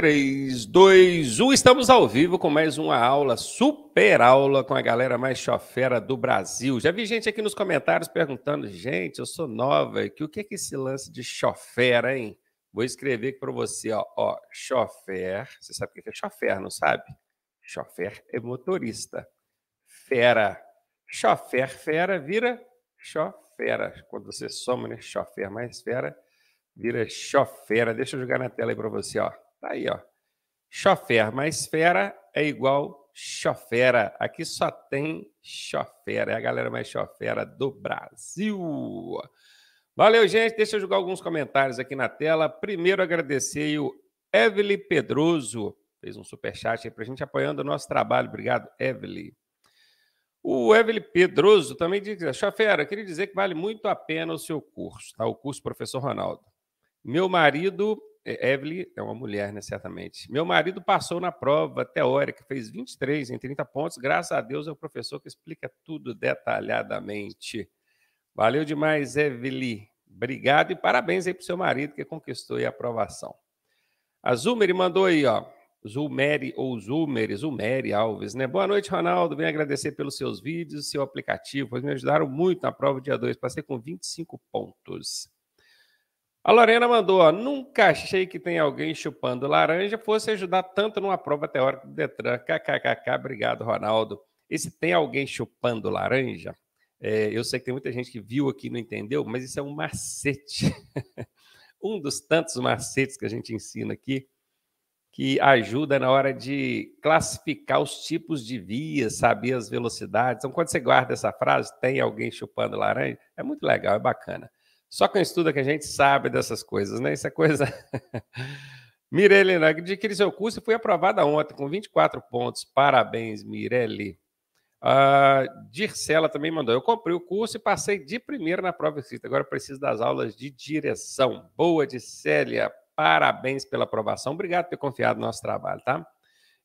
3, 2, 1, estamos ao vivo com mais uma aula, super aula com a galera mais chofera do Brasil. Já vi gente aqui nos comentários perguntando, gente, eu sou nova, que o que é que é esse lance de chofera, hein? Vou escrever aqui para você, ó, ó, chofer, você sabe o que é chofer, não sabe? Chofer é motorista, fera, chofer fera vira chofera, quando você soma, né, chofer mais fera, vira chofera. Deixa eu jogar na tela aí para você, ó. Tá aí, ó. Chofer mais fera é igual chofera. Aqui só tem chofera. É a galera mais chofera do Brasil. Valeu, gente. Deixa eu jogar alguns comentários aqui na tela. Primeiro, agradecer o Evely Pedroso. Fez um superchat aí pra gente apoiando o nosso trabalho. Obrigado, Evely. O Evely Pedroso também diz: Chofera, queria dizer que vale muito a pena o seu curso, tá? O curso Professor Ronaldo. Meu marido é, Evelyn é uma mulher, né? Certamente. Meu marido passou na prova teórica, fez 23 em 30 pontos. Graças a Deus é o professor que explica tudo detalhadamente. Valeu demais, Evelyn. Obrigado e parabéns aí pro seu marido que conquistou a aprovação. A Zumeri mandou aí, ó. Zulmeri ou Zulmeri, Zulmeri Alves, né? Boa noite, Ronaldo. Venho agradecer pelos seus vídeos, seu aplicativo, pois me ajudaram muito na prova dia 2. Passei com 25 pontos. A Lorena mandou, ó, nunca achei que tem alguém chupando laranja fosse ajudar tanto numa prova teórica do Detran. KKKK, obrigado, Ronaldo. E se tem alguém chupando laranja? É, eu sei que tem muita gente que viu aqui e não entendeu, mas isso é um macete. um dos tantos macetes que a gente ensina aqui, que ajuda na hora de classificar os tipos de vias, saber as velocidades. Então, quando você guarda essa frase, tem alguém chupando laranja, é muito legal, é bacana. Só quem estuda é que a gente sabe dessas coisas, né? Isso é coisa. Mirelle, adquiri né? seu curso e fui aprovada ontem com 24 pontos. Parabéns, Mirelle. Uh, Dircela também mandou. Eu comprei o curso e passei de primeira na prova escrita. Agora preciso das aulas de direção. Boa, Dircélia. Parabéns pela aprovação. Obrigado por ter confiado no nosso trabalho, tá?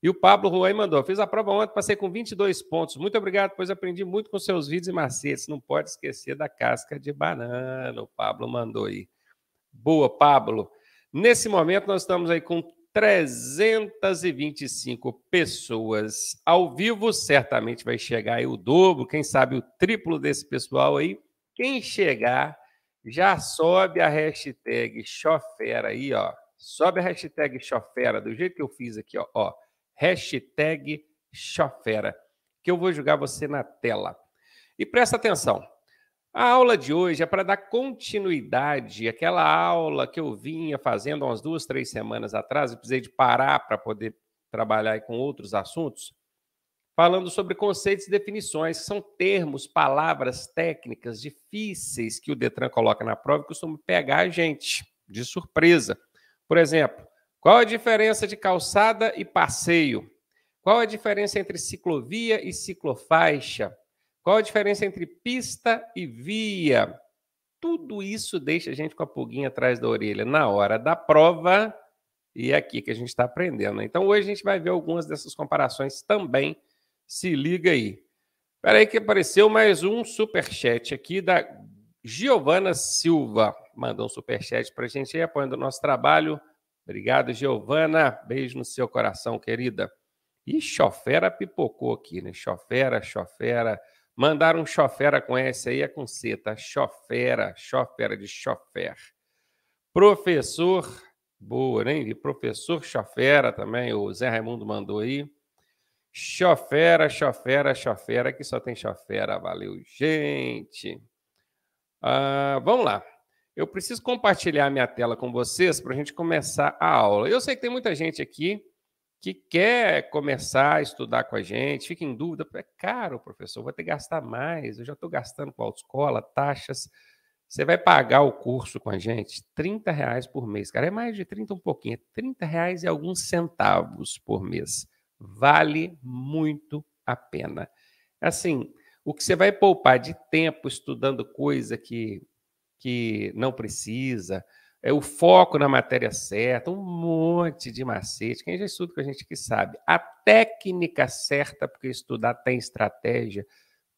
E o Pablo Ruay mandou: fiz a prova ontem, passei com 22 pontos. Muito obrigado, pois aprendi muito com seus vídeos e macetes. Não pode esquecer da casca de banana. O Pablo mandou aí. Boa, Pablo. Nesse momento, nós estamos aí com 325 pessoas ao vivo. Certamente vai chegar aí o dobro, quem sabe o triplo desse pessoal aí. Quem chegar, já sobe a hashtag chofera aí, ó. Sobe a hashtag chofera, do jeito que eu fiz aqui, ó. ó hashtag Chofera, que eu vou jogar você na tela. E presta atenção. A aula de hoje é para dar continuidade àquela aula que eu vinha fazendo há umas duas, três semanas atrás, eu precisei de parar para poder trabalhar com outros assuntos, falando sobre conceitos e definições, que são termos, palavras técnicas difíceis que o Detran coloca na prova e costuma pegar a gente de surpresa. Por exemplo, qual a diferença de calçada e passeio? Qual a diferença entre ciclovia e ciclofaixa? Qual a diferença entre pista e via? Tudo isso deixa a gente com a pulguinha atrás da orelha na hora da prova e é aqui que a gente está aprendendo. Então hoje a gente vai ver algumas dessas comparações também. Se liga aí. Espera aí que apareceu mais um super chat aqui da Giovana Silva. Mandou um super chat para a gente aí apoiando o nosso trabalho. Obrigado, Giovana. Beijo no seu coração, querida. E chofera pipocou aqui, né? Chofera, chofera. Mandaram um chofera com S aí, é com C, tá? Chofera, chofera de chofer. Professor, boa, nem né? vi. Professor chofera também, o Zé Raimundo mandou aí. Chofera, chofera, chofera, que só tem chofera. Valeu, gente. Ah, vamos lá. Eu preciso compartilhar minha tela com vocês para a gente começar a aula. Eu sei que tem muita gente aqui que quer começar a estudar com a gente, fica em dúvida, é caro, professor, vou ter que gastar mais, eu já estou gastando com a autoescola, taxas. Você vai pagar o curso com a gente 30 reais por mês, cara, é mais de 30 um pouquinho, é 30 reais e alguns centavos por mês. Vale muito a pena. Assim, o que você vai poupar de tempo estudando coisa que que não precisa, é o foco na matéria certa, um monte de macete. Quem já estuda com a gente que sabe. A técnica certa, porque estudar tem estratégia.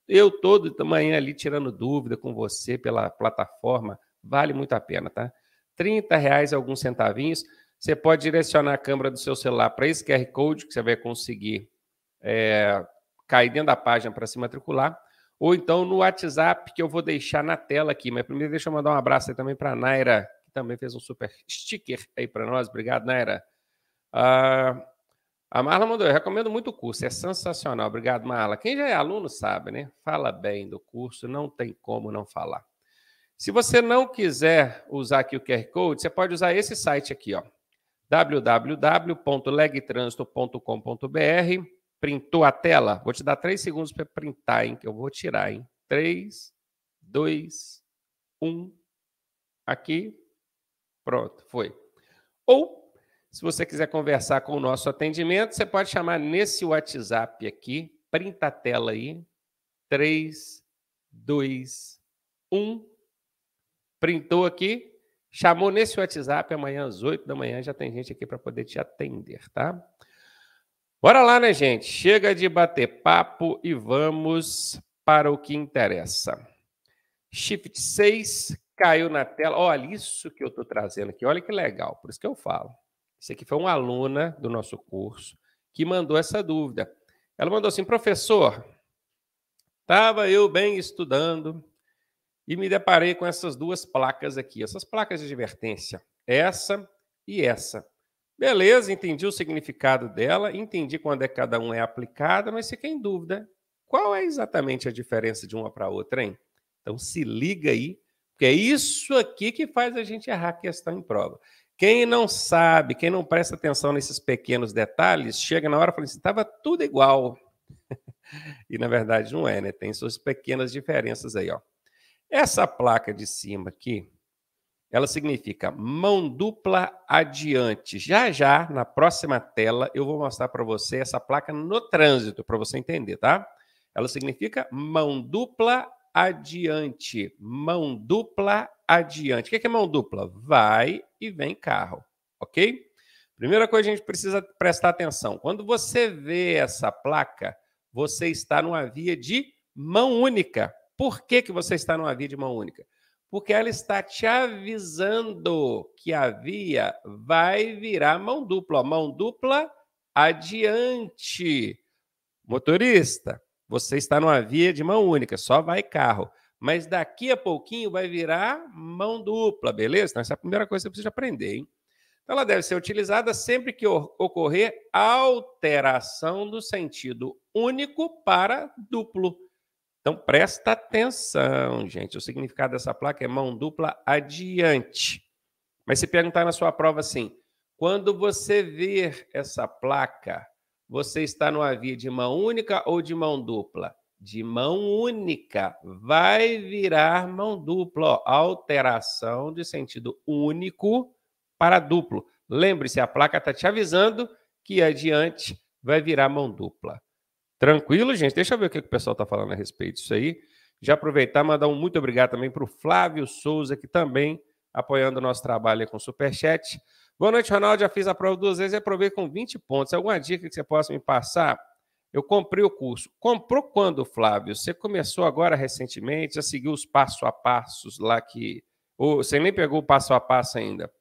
Eu todo da manhã ali tirando dúvida com você pela plataforma, vale muito a pena, tá? 30 reais alguns centavinhos. Você pode direcionar a câmera do seu celular para esse QR Code, que você vai conseguir é, cair dentro da página para se matricular ou então no WhatsApp que eu vou deixar na tela aqui. Mas primeiro deixa eu mandar um abraço aí também para a Naira, que também fez um super sticker aí para nós. Obrigado, Naira. Uh, a Marla mandou, eu recomendo muito o curso, é sensacional. Obrigado, Marla. Quem já é aluno sabe, né? Fala bem do curso, não tem como não falar. Se você não quiser usar aqui o QR Code, você pode usar esse site aqui, ó www.legtransto.com.br Printou a tela? Vou te dar três segundos para printar, hein? Que eu vou tirar, hein? Três, dois, um. Aqui. Pronto, foi. Ou, se você quiser conversar com o nosso atendimento, você pode chamar nesse WhatsApp aqui. Printa a tela aí. Três, dois, um. Printou aqui. Chamou nesse WhatsApp amanhã às oito da manhã. Já tem gente aqui para poder te atender, tá? Bora lá, né, gente? Chega de bater papo e vamos para o que interessa. Shift 6 caiu na tela. Olha isso que eu estou trazendo aqui. Olha que legal, por isso que eu falo. Isso aqui foi uma aluna do nosso curso que mandou essa dúvida. Ela mandou assim: professor, estava eu bem estudando e me deparei com essas duas placas aqui, essas placas de advertência, essa e essa. Beleza, entendi o significado dela, entendi quando é que cada um é aplicada, mas fica em dúvida. Qual é exatamente a diferença de uma para outra, hein? Então se liga aí, porque é isso aqui que faz a gente errar a questão em prova. Quem não sabe, quem não presta atenção nesses pequenos detalhes, chega na hora e fala assim: estava tudo igual. e na verdade não é, né? Tem suas pequenas diferenças aí, ó. Essa placa de cima aqui, ela significa mão dupla adiante. Já já, na próxima tela, eu vou mostrar para você essa placa no trânsito, para você entender, tá? Ela significa mão dupla adiante. Mão dupla adiante. O que é mão dupla? Vai e vem carro, ok? Primeira coisa que a gente precisa prestar atenção: quando você vê essa placa, você está numa via de mão única. Por que, que você está numa via de mão única? porque ela está te avisando que a via vai virar mão dupla, mão dupla adiante. Motorista, você está numa via de mão única, só vai carro. Mas daqui a pouquinho vai virar mão dupla, beleza? Então, essa é a primeira coisa que você precisa aprender, hein? Então, ela deve ser utilizada sempre que ocorrer alteração do sentido único para duplo. Então presta atenção, gente. O significado dessa placa é mão dupla adiante. Mas se perguntar na sua prova assim, quando você ver essa placa, você está numa via de mão única ou de mão dupla? De mão única. Vai virar mão dupla. Ó, alteração de sentido único para duplo. Lembre-se, a placa está te avisando que adiante vai virar mão dupla. Tranquilo, gente? Deixa eu ver o que, que o pessoal está falando a respeito disso aí. Já aproveitar mandar um muito obrigado também para o Flávio Souza, que também apoiando o nosso trabalho aí com o Superchat. Boa noite, Ronaldo. Já fiz a prova duas vezes e aprovei com 20 pontos. Alguma dica que você possa me passar? Eu comprei o curso. Comprou quando, Flávio? Você começou agora recentemente, já seguiu os passo a passos lá que. Ou você nem pegou o passo a passo ainda.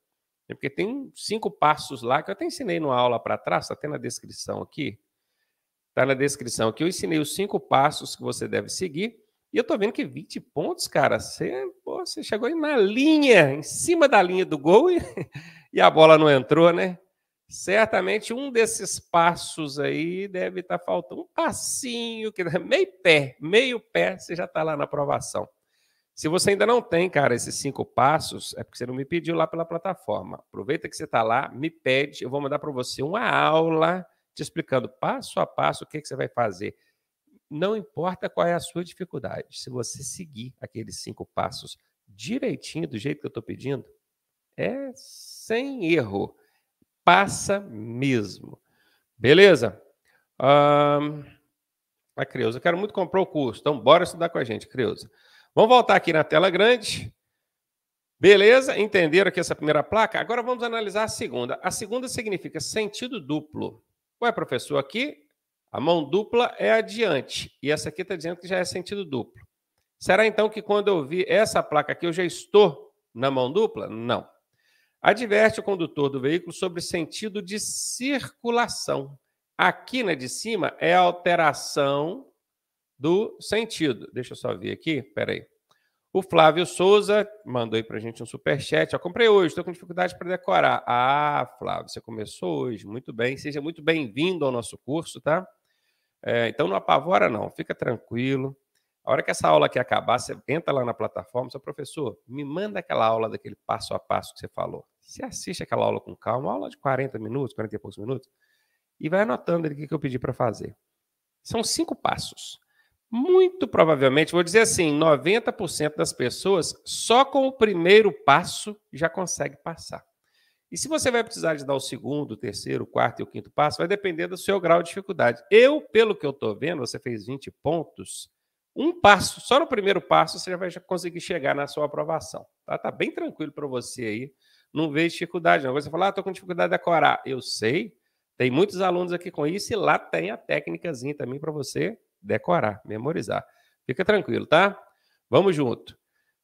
É porque tem cinco passos lá que eu até ensinei numa aula para trás, está até na descrição aqui. Está na descrição aqui. Eu ensinei os cinco passos que você deve seguir. E eu tô vendo que 20 pontos, cara, você, pô, você chegou aí na linha, em cima da linha do gol e, e a bola não entrou, né? Certamente um desses passos aí deve estar tá faltando um passinho, que meio pé, meio pé, você já está lá na aprovação. Se você ainda não tem, cara, esses cinco passos, é porque você não me pediu lá pela plataforma. Aproveita que você está lá, me pede, eu vou mandar para você uma aula te explicando passo a passo o que, que você vai fazer. Não importa qual é a sua dificuldade, se você seguir aqueles cinco passos direitinho, do jeito que eu estou pedindo, é sem erro. Passa mesmo. Beleza? a Creuza, quero muito comprar o curso, então bora estudar com a gente, Creuza. Vamos voltar aqui na tela grande. Beleza? Entenderam aqui essa primeira placa? Agora vamos analisar a segunda. A segunda significa sentido duplo. Ué, professor, aqui a mão dupla é adiante. E essa aqui está dizendo que já é sentido duplo. Será então que quando eu vi essa placa aqui, eu já estou na mão dupla? Não. Adverte o condutor do veículo sobre sentido de circulação. Aqui na né, de cima é a alteração do sentido. Deixa eu só ver aqui, peraí. O Flávio Souza mandou aí pra gente um super chat. Eu comprei hoje, estou com dificuldade para decorar. Ah, Flávio, você começou hoje, muito bem. Seja muito bem-vindo ao nosso curso, tá? É, então não apavora não, fica tranquilo. A hora que essa aula aqui acabar, você entra lá na plataforma, seu professor, me manda aquela aula daquele passo a passo que você falou. Você assiste aquela aula com calma, aula de 40 minutos, 40 e poucos minutos, e vai anotando o que eu pedi para fazer. São cinco passos. Muito provavelmente, vou dizer assim, 90% das pessoas só com o primeiro passo já consegue passar. E se você vai precisar de dar o segundo, o terceiro, o quarto e o quinto passo, vai depender do seu grau de dificuldade. Eu, pelo que eu estou vendo, você fez 20 pontos, um passo, só no primeiro passo você já vai conseguir chegar na sua aprovação. Tá, tá bem tranquilo para você aí, não vê dificuldade não. Você fala, ah, estou com dificuldade de decorar. Eu sei, tem muitos alunos aqui com isso e lá tem a técnicazinha também para você decorar, memorizar. Fica tranquilo, tá? Vamos junto.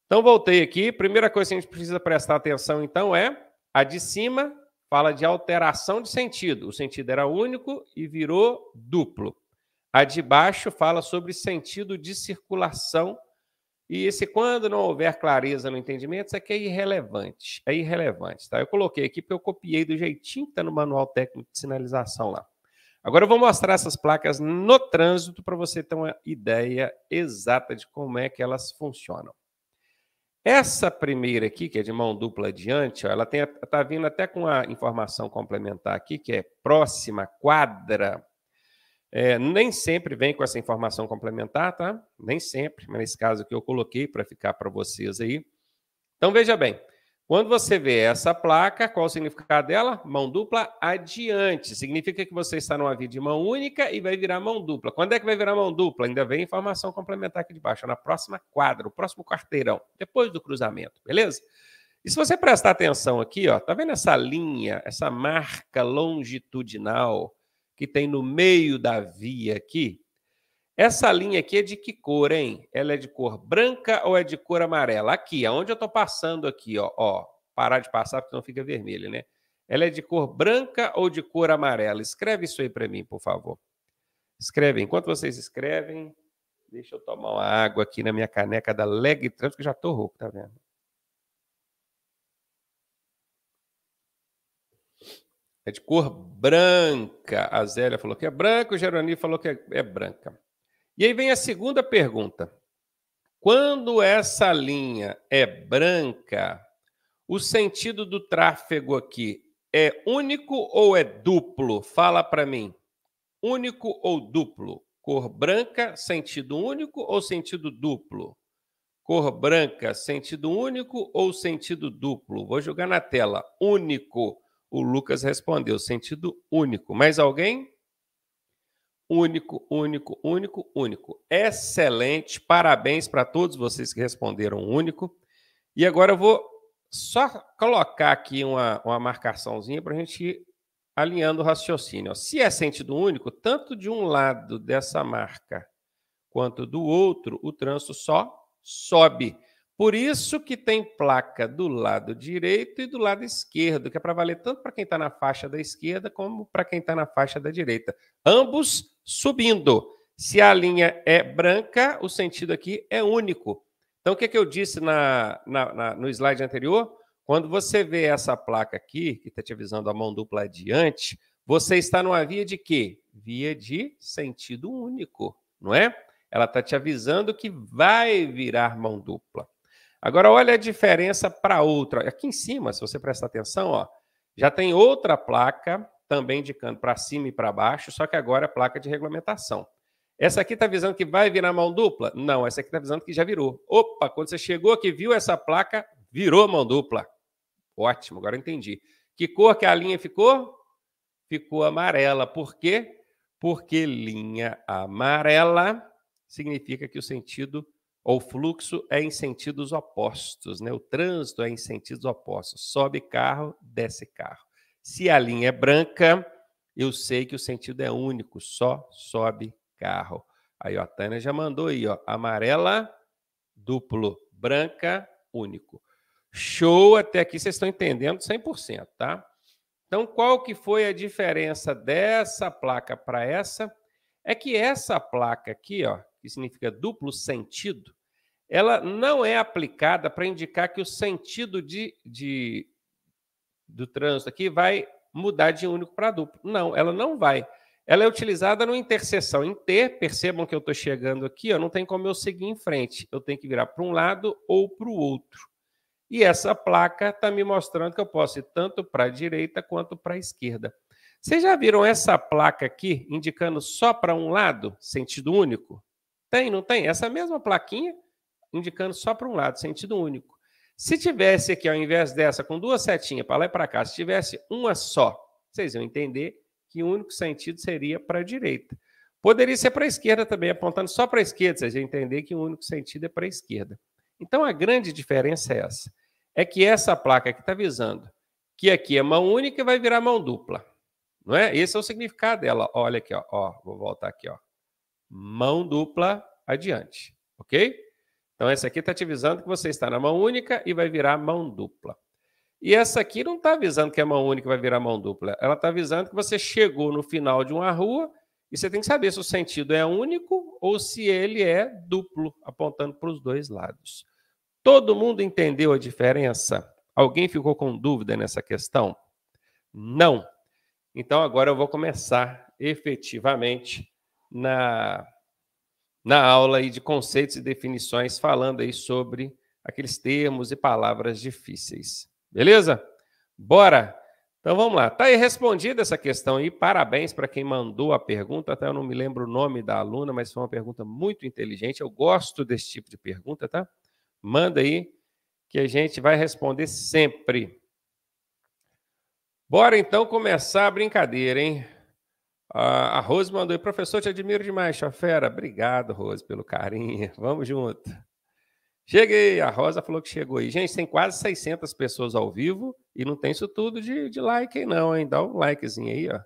Então, voltei aqui. Primeira coisa que a gente precisa prestar atenção, então, é a de cima fala de alteração de sentido. O sentido era único e virou duplo. A de baixo fala sobre sentido de circulação. E esse, quando não houver clareza no entendimento, isso aqui é irrelevante. É irrelevante, tá? Eu coloquei aqui porque eu copiei do jeitinho que está no manual técnico de sinalização lá. Agora eu vou mostrar essas placas no trânsito para você ter uma ideia exata de como é que elas funcionam. Essa primeira aqui, que é de mão dupla adiante, ó, ela está vindo até com a informação complementar aqui, que é próxima quadra. É, nem sempre vem com essa informação complementar, tá? Nem sempre, mas nesse caso que eu coloquei para ficar para vocês aí. Então veja bem, quando você vê essa placa, qual o significado dela? Mão dupla adiante. Significa que você está numa via de mão única e vai virar mão dupla. Quando é que vai virar mão dupla? Ainda vem informação complementar aqui de baixo, na próxima quadra, o próximo quarteirão, depois do cruzamento, beleza? E se você prestar atenção aqui, ó, tá vendo essa linha, essa marca longitudinal que tem no meio da via aqui? Essa linha aqui é de que cor, hein? Ela é de cor branca ou é de cor amarela? Aqui, aonde eu estou passando aqui, ó, ó, parar de passar porque não fica vermelho, né? Ela é de cor branca ou de cor amarela? Escreve isso aí para mim, por favor. Escreve. Enquanto vocês escrevem, deixa eu tomar uma água aqui na minha caneca da Leg Trans, que já estou rouco, tá vendo? É de cor branca. A Zélia falou que é branca, o Geroni falou que é, é branca. E aí vem a segunda pergunta. Quando essa linha é branca, o sentido do tráfego aqui é único ou é duplo? Fala para mim. Único ou duplo? Cor branca, sentido único ou sentido duplo? Cor branca, sentido único ou sentido duplo? Vou jogar na tela. Único. O Lucas respondeu, sentido único. Mais alguém? único, único, único, único. Excelente. Parabéns para todos vocês que responderam único. E agora eu vou só colocar aqui uma, uma marcaçãozinha para a gente ir alinhando o raciocínio. Se é sentido único, tanto de um lado dessa marca quanto do outro, o trânsito só sobe. Por isso que tem placa do lado direito e do lado esquerdo, que é para valer tanto para quem está na faixa da esquerda como para quem está na faixa da direita. Ambos subindo. Se a linha é branca, o sentido aqui é único. Então, o que, é que eu disse na, na, na, no slide anterior? Quando você vê essa placa aqui, que está te avisando a mão dupla adiante, você está numa via de quê? Via de sentido único, não é? Ela está te avisando que vai virar mão dupla. Agora, olha a diferença para outra. Aqui em cima, se você prestar atenção, ó, já tem outra placa também indicando para cima e para baixo, só que agora é placa de regulamentação. Essa aqui está avisando que vai virar mão dupla? Não, essa aqui está avisando que já virou. Opa, quando você chegou aqui, viu essa placa, virou mão dupla. Ótimo, agora entendi. Que cor que a linha ficou? Ficou amarela. Por quê? Porque linha amarela significa que o sentido ou fluxo é em sentidos opostos, né? O trânsito é em sentidos opostos. Sobe carro, desce carro. Se a linha é branca, eu sei que o sentido é único, só sobe carro. Aí, ó, a Tânia já mandou aí, ó, amarela, duplo, branca, único. Show, até aqui vocês estão entendendo 100%, tá? Então, qual que foi a diferença dessa placa para essa? É que essa placa aqui, ó, que significa duplo sentido, ela não é aplicada para indicar que o sentido de, de do trânsito aqui vai mudar de único para duplo. Não, ela não vai. Ela é utilizada no interseção. Em T, percebam que eu estou chegando aqui, ó, não tem como eu seguir em frente. Eu tenho que virar para um lado ou para o outro. E essa placa está me mostrando que eu posso ir tanto para a direita quanto para a esquerda. Vocês já viram essa placa aqui indicando só para um lado, sentido único? Tem, não tem? Essa mesma plaquinha indicando só para um lado, sentido único. Se tivesse aqui, ao invés dessa, com duas setinhas para lá e para cá, se tivesse uma só, vocês iam entender que o único sentido seria para a direita. Poderia ser para a esquerda também, apontando só para a esquerda, vocês iam entender que o único sentido é para a esquerda. Então, a grande diferença é essa. É que essa placa aqui está visando que aqui é mão única e vai virar mão dupla. Não é? Esse é o significado dela. Olha aqui, ó. ó vou voltar aqui, ó. Mão dupla adiante, ok? Então, essa aqui está te avisando que você está na mão única e vai virar mão dupla. E essa aqui não está avisando que é mão única e vai virar mão dupla. Ela está avisando que você chegou no final de uma rua e você tem que saber se o sentido é único ou se ele é duplo, apontando para os dois lados. Todo mundo entendeu a diferença? Alguém ficou com dúvida nessa questão? Não. Então agora eu vou começar efetivamente na na aula aí de conceitos e definições, falando aí sobre aqueles termos e palavras difíceis. Beleza? Bora! Então vamos lá. Tá aí respondida essa questão aí. Parabéns para quem mandou a pergunta. Até tá? eu não me lembro o nome da aluna, mas foi uma pergunta muito inteligente. Eu gosto desse tipo de pergunta, tá? Manda aí que a gente vai responder sempre. Bora então começar a brincadeira, hein? A Rose mandou, professor, te admiro demais, Chafera. Obrigado, Rose, pelo carinho. Vamos junto. Cheguei, a Rosa falou que chegou aí. Gente, tem quase 600 pessoas ao vivo e não tem isso tudo de, de like aí não, hein? Dá um likezinho aí, ó.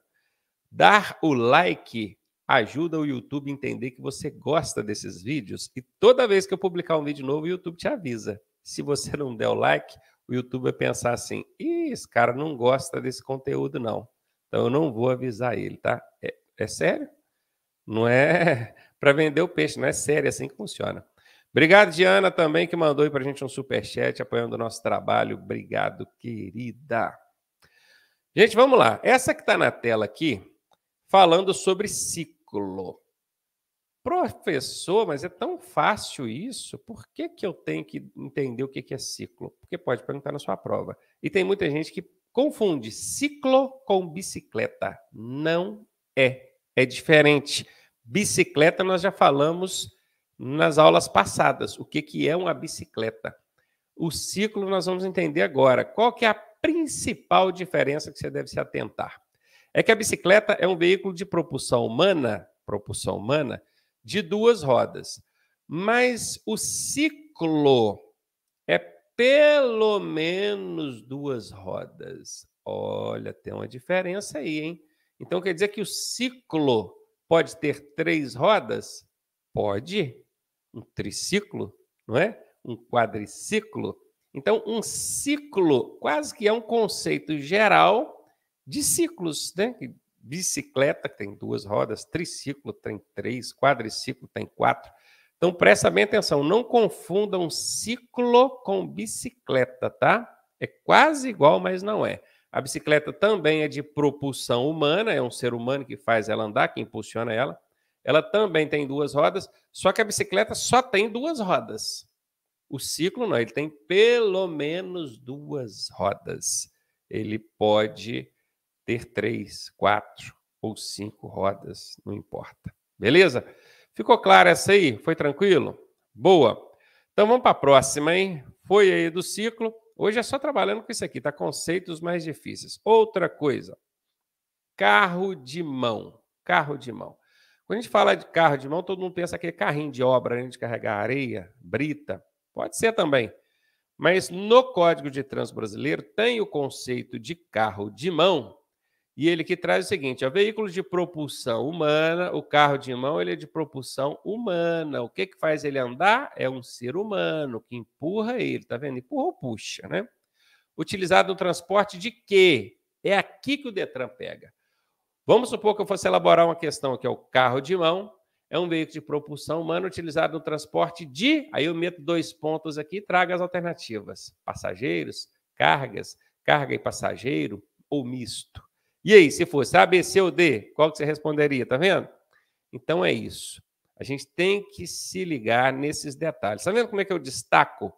Dar o like ajuda o YouTube a entender que você gosta desses vídeos e toda vez que eu publicar um vídeo novo, o YouTube te avisa. Se você não der o like, o YouTube vai pensar assim, Ih, esse cara não gosta desse conteúdo não. Então eu não vou avisar ele, tá? É, é sério? Não é para vender o peixe, não é sério, é assim que funciona. Obrigado, Diana, também, que mandou aí para a gente um superchat apoiando o nosso trabalho. Obrigado, querida. Gente, vamos lá. Essa que está na tela aqui, falando sobre ciclo. Professor, mas é tão fácil isso? Por que, que eu tenho que entender o que, que é ciclo? Porque pode perguntar na sua prova. E tem muita gente que Confunde ciclo com bicicleta. Não é. É diferente. Bicicleta nós já falamos nas aulas passadas. O que, que é uma bicicleta? O ciclo nós vamos entender agora. Qual que é a principal diferença que você deve se atentar? É que a bicicleta é um veículo de propulsão humana, propulsão humana, de duas rodas. Mas o ciclo é pelo menos duas rodas. Olha, tem uma diferença aí, hein? Então quer dizer que o ciclo pode ter três rodas? Pode. Um triciclo, não é? Um quadriciclo. Então, um ciclo quase que é um conceito geral de ciclos, né? Bicicleta tem duas rodas, triciclo tem três, quadriciclo tem quatro. Então presta bem atenção, não confundam ciclo com bicicleta, tá? É quase igual, mas não é. A bicicleta também é de propulsão humana, é um ser humano que faz ela andar, que impulsiona ela. Ela também tem duas rodas, só que a bicicleta só tem duas rodas. O ciclo não, ele tem pelo menos duas rodas. Ele pode ter três, quatro ou cinco rodas, não importa. Beleza? Ficou claro essa aí? Foi tranquilo? Boa. Então vamos para a próxima, hein? Foi aí do ciclo. Hoje é só trabalhando com isso aqui, tá? Conceitos mais difíceis. Outra coisa. Carro de mão. Carro de mão. Quando a gente fala de carro de mão, todo mundo pensa que é carrinho de obra, a né? de carregar areia, brita. Pode ser também. Mas no Código de Trânsito Brasileiro tem o conceito de carro de mão e ele que traz o seguinte: ó, veículo de propulsão humana, o carro de mão ele é de propulsão humana. O que, que faz ele andar? É um ser humano que empurra ele, tá vendo? Empurra ou puxa, né? Utilizado no transporte de quê? É aqui que o Detran pega. Vamos supor que eu fosse elaborar uma questão aqui: é o carro de mão, é um veículo de propulsão humana utilizado no transporte de. Aí eu meto dois pontos aqui e trago as alternativas: passageiros, cargas, carga e passageiro ou misto. E aí, se fosse A, B, C ou D, qual que você responderia? Tá vendo? Então é isso. A gente tem que se ligar nesses detalhes. Tá vendo como é que eu destaco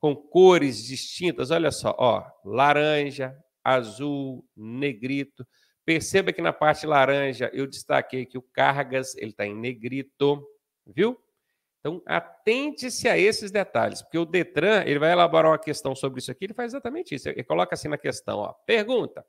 com cores distintas? Olha só, ó, laranja, azul, negrito. Perceba que na parte laranja eu destaquei que o cargas ele está em negrito, viu? Então atente-se a esses detalhes, porque o Detran ele vai elaborar uma questão sobre isso aqui. Ele faz exatamente isso. Ele coloca assim na questão, ó, pergunta: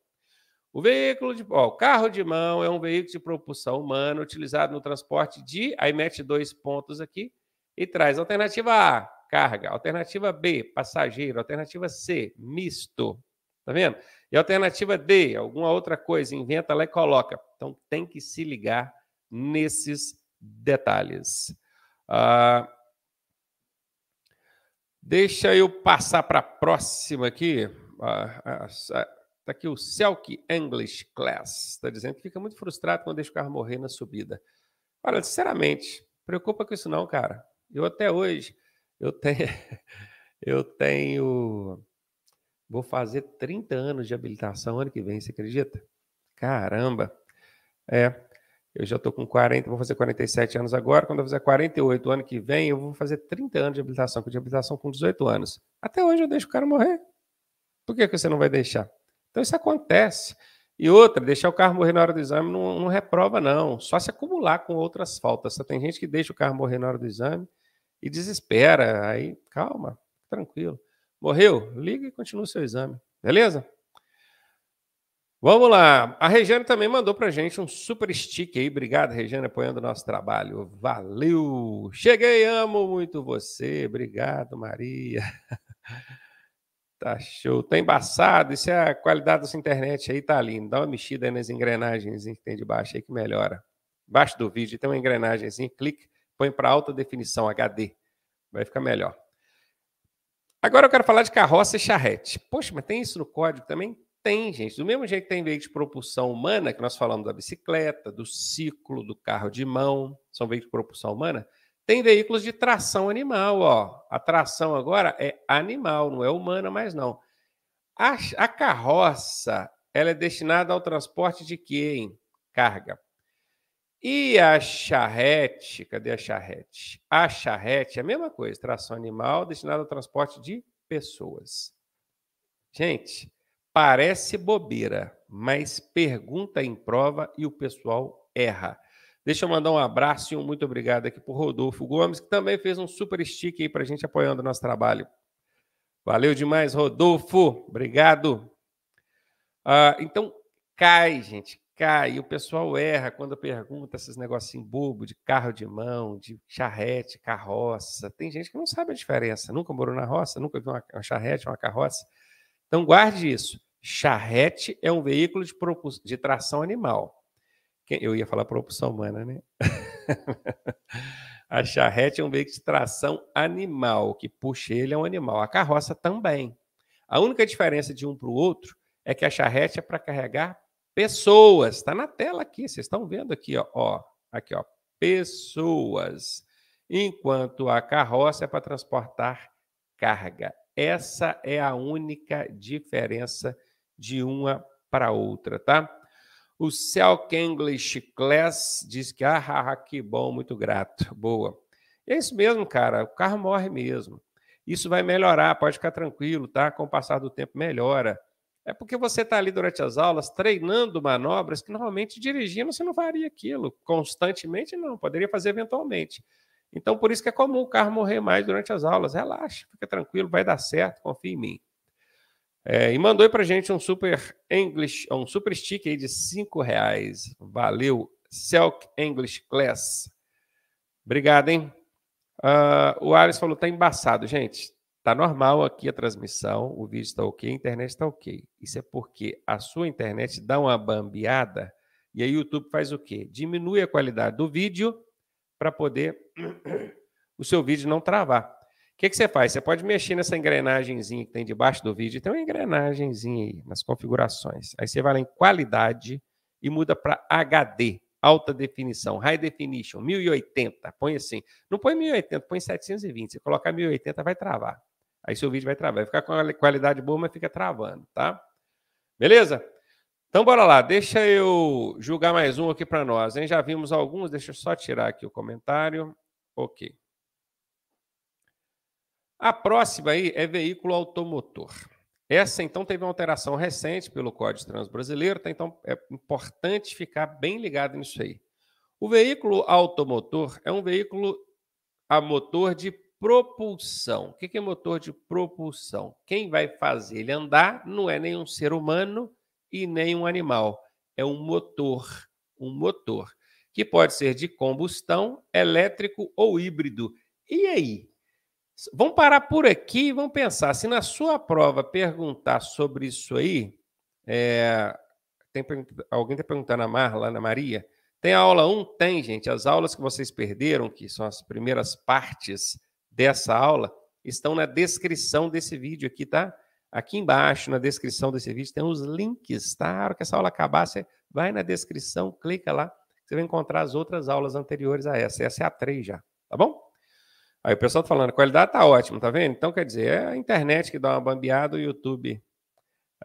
o veículo de ó, o carro de mão é um veículo de propulsão humana utilizado no transporte de, aí mete dois pontos aqui e traz alternativa A, carga, alternativa B, passageiro, alternativa C, misto. Tá vendo? E alternativa D, alguma outra coisa, inventa lá e coloca. Então tem que se ligar nesses detalhes. Ah, deixa eu passar para a próxima aqui. Ah, ah, Está aqui o Selk English Class. Está dizendo que fica muito frustrado quando deixa o carro morrer na subida. Olha, sinceramente, preocupa com isso não, cara. Eu até hoje, eu tenho... Eu tenho... Vou fazer 30 anos de habilitação ano que vem, você acredita? Caramba! É, eu já estou com 40, vou fazer 47 anos agora. Quando eu fizer 48 ano que vem, eu vou fazer 30 anos de habilitação, que eu tinha habilitação com 18 anos. Até hoje eu deixo o cara morrer. Por que, que você não vai deixar? Então isso acontece. E outra, deixar o carro morrer na hora do exame não, não reprova, não. Só se acumular com outras faltas. Só tem gente que deixa o carro morrer na hora do exame e desespera. Aí, calma, tranquilo. Morreu? Liga e continua o seu exame. Beleza? Vamos lá. A Regiane também mandou pra gente um super stick aí. Obrigado, Regiane, apoiando o nosso trabalho. Valeu! Cheguei, amo muito você. Obrigado, Maria. Tá show, tá embaçado. Isso é a qualidade dessa internet aí, tá lindo. Dá uma mexida aí nas engrenagens que tem de baixo aí que melhora. Embaixo do vídeo tem uma engrenagem assim, clique, põe para alta definição HD. Vai ficar melhor. Agora eu quero falar de carroça e charrete. Poxa, mas tem isso no código também? Tem, gente. Do mesmo jeito que tem veículo de propulsão humana, que nós falamos da bicicleta, do ciclo, do carro de mão, são veículos de propulsão humana, tem veículos de tração animal, ó. A tração agora é animal, não é humana mais não. A, a carroça, ela é destinada ao transporte de quem, Carga. E a charrete, cadê a charrete? A charrete é a mesma coisa, tração animal destinada ao transporte de pessoas. Gente, parece bobeira, mas pergunta em prova e o pessoal erra. Deixa eu mandar um abraço e um muito obrigado aqui para o Rodolfo Gomes, que também fez um super stick aí para a gente apoiando o nosso trabalho. Valeu demais, Rodolfo. Obrigado. Ah, então, cai, gente, cai. E o pessoal erra quando pergunta esses negocinhos bobo de carro de mão, de charrete, carroça. Tem gente que não sabe a diferença. Nunca morou na roça, nunca viu uma, uma charrete, uma carroça. Então, guarde isso. Charrete é um veículo de, de tração animal. Eu ia falar propulsão humana, né? a charrete é um veículo de tração animal, que puxa ele é um animal. A carroça também. A única diferença de um para o outro é que a charrete é para carregar pessoas. Está na tela aqui, vocês estão vendo aqui, ó, ó aqui, ó, pessoas. Enquanto a carroça é para transportar carga. Essa é a única diferença de uma para outra, tá? O Cell English Class diz que, ah, ah, ah, que bom, muito grato. Boa. É isso mesmo, cara. O carro morre mesmo. Isso vai melhorar, pode ficar tranquilo, tá? Com o passar do tempo, melhora. É porque você está ali durante as aulas treinando manobras que normalmente dirigindo você não faria aquilo constantemente, não. Poderia fazer eventualmente. Então, por isso que é comum o carro morrer mais durante as aulas. Relaxa, fica tranquilo, vai dar certo, confia em mim. É, e mandou aí pra gente um super English, um super stick aí de 5 reais. Valeu, Selk English Class. Obrigado, hein? Uh, o Ares falou: tá embaçado, gente. Tá normal aqui a transmissão, o vídeo está ok, a internet está ok. Isso é porque a sua internet dá uma bambeada e aí o YouTube faz o quê? Diminui a qualidade do vídeo para poder o seu vídeo não travar. O que, que você faz? Você pode mexer nessa engrenagemzinha que tem debaixo do vídeo. Tem uma engrenagemzinha aí, nas configurações. Aí você vai lá em qualidade e muda para HD, alta definição, high definition, 1080. Põe assim. Não põe 1080, põe 720. Se colocar 1080, vai travar. Aí seu vídeo vai travar. Vai ficar com a qualidade boa, mas fica travando, tá? Beleza? Então bora lá, deixa eu julgar mais um aqui para nós, hein? Já vimos alguns, deixa eu só tirar aqui o comentário. Ok. A próxima aí é veículo automotor. Essa, então, teve uma alteração recente pelo Código Transbrasileiro, Brasileiro, tá? então é importante ficar bem ligado nisso aí. O veículo automotor é um veículo a motor de propulsão. O que é motor de propulsão? Quem vai fazer ele andar não é nenhum ser humano e nem um animal. É um motor, um motor, que pode ser de combustão, elétrico ou híbrido. E aí, Vamos parar por aqui e vamos pensar. Se na sua prova perguntar sobre isso aí, é, tem, alguém está perguntando a Marla, Ana Maria, tem a aula 1? Tem, gente. As aulas que vocês perderam, que são as primeiras partes dessa aula, estão na descrição desse vídeo aqui, tá? Aqui embaixo, na descrição desse vídeo, tem os links, tá? A hora que essa aula acabar, você vai na descrição, clica lá, você vai encontrar as outras aulas anteriores a essa. Essa é a 3 já, tá bom? Aí o pessoal tá falando, a qualidade tá ótima, tá vendo? Então, quer dizer, é a internet que dá uma bambeada, o YouTube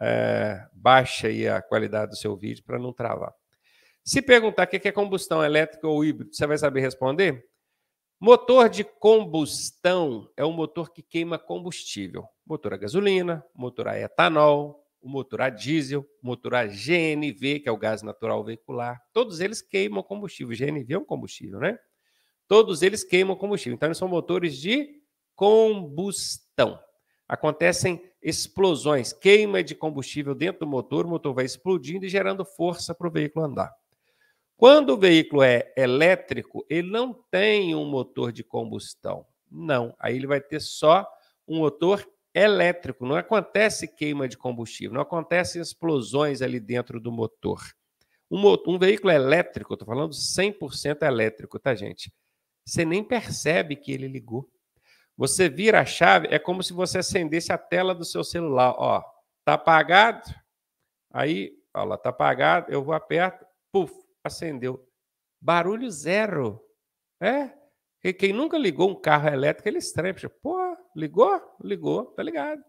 é, baixa aí a qualidade do seu vídeo para não travar. Se perguntar o que é combustão elétrica ou híbrido, você vai saber responder? Motor de combustão é um motor que queima combustível. Motor a gasolina, motor a etanol, o motor a diesel, motor a GNV, que é o gás natural veicular. Todos eles queimam combustível. GNV é um combustível, né? Todos eles queimam combustível. Então, eles são motores de combustão. Acontecem explosões, queima de combustível dentro do motor, o motor vai explodindo e gerando força para o veículo andar. Quando o veículo é elétrico, ele não tem um motor de combustão. Não, aí ele vai ter só um motor elétrico. Não acontece queima de combustível, não acontecem explosões ali dentro do motor. Um, um veículo elétrico, estou falando 100% elétrico, tá, gente? Você nem percebe que ele ligou. Você vira a chave, é como se você acendesse a tela do seu celular. Ó, tá apagado? Aí, ó lá, tá apagado, eu vou aperto, puf, acendeu. Barulho zero. É? E quem nunca ligou um carro elétrico, ele estranha. Pô, ligou? Ligou, tá ligado.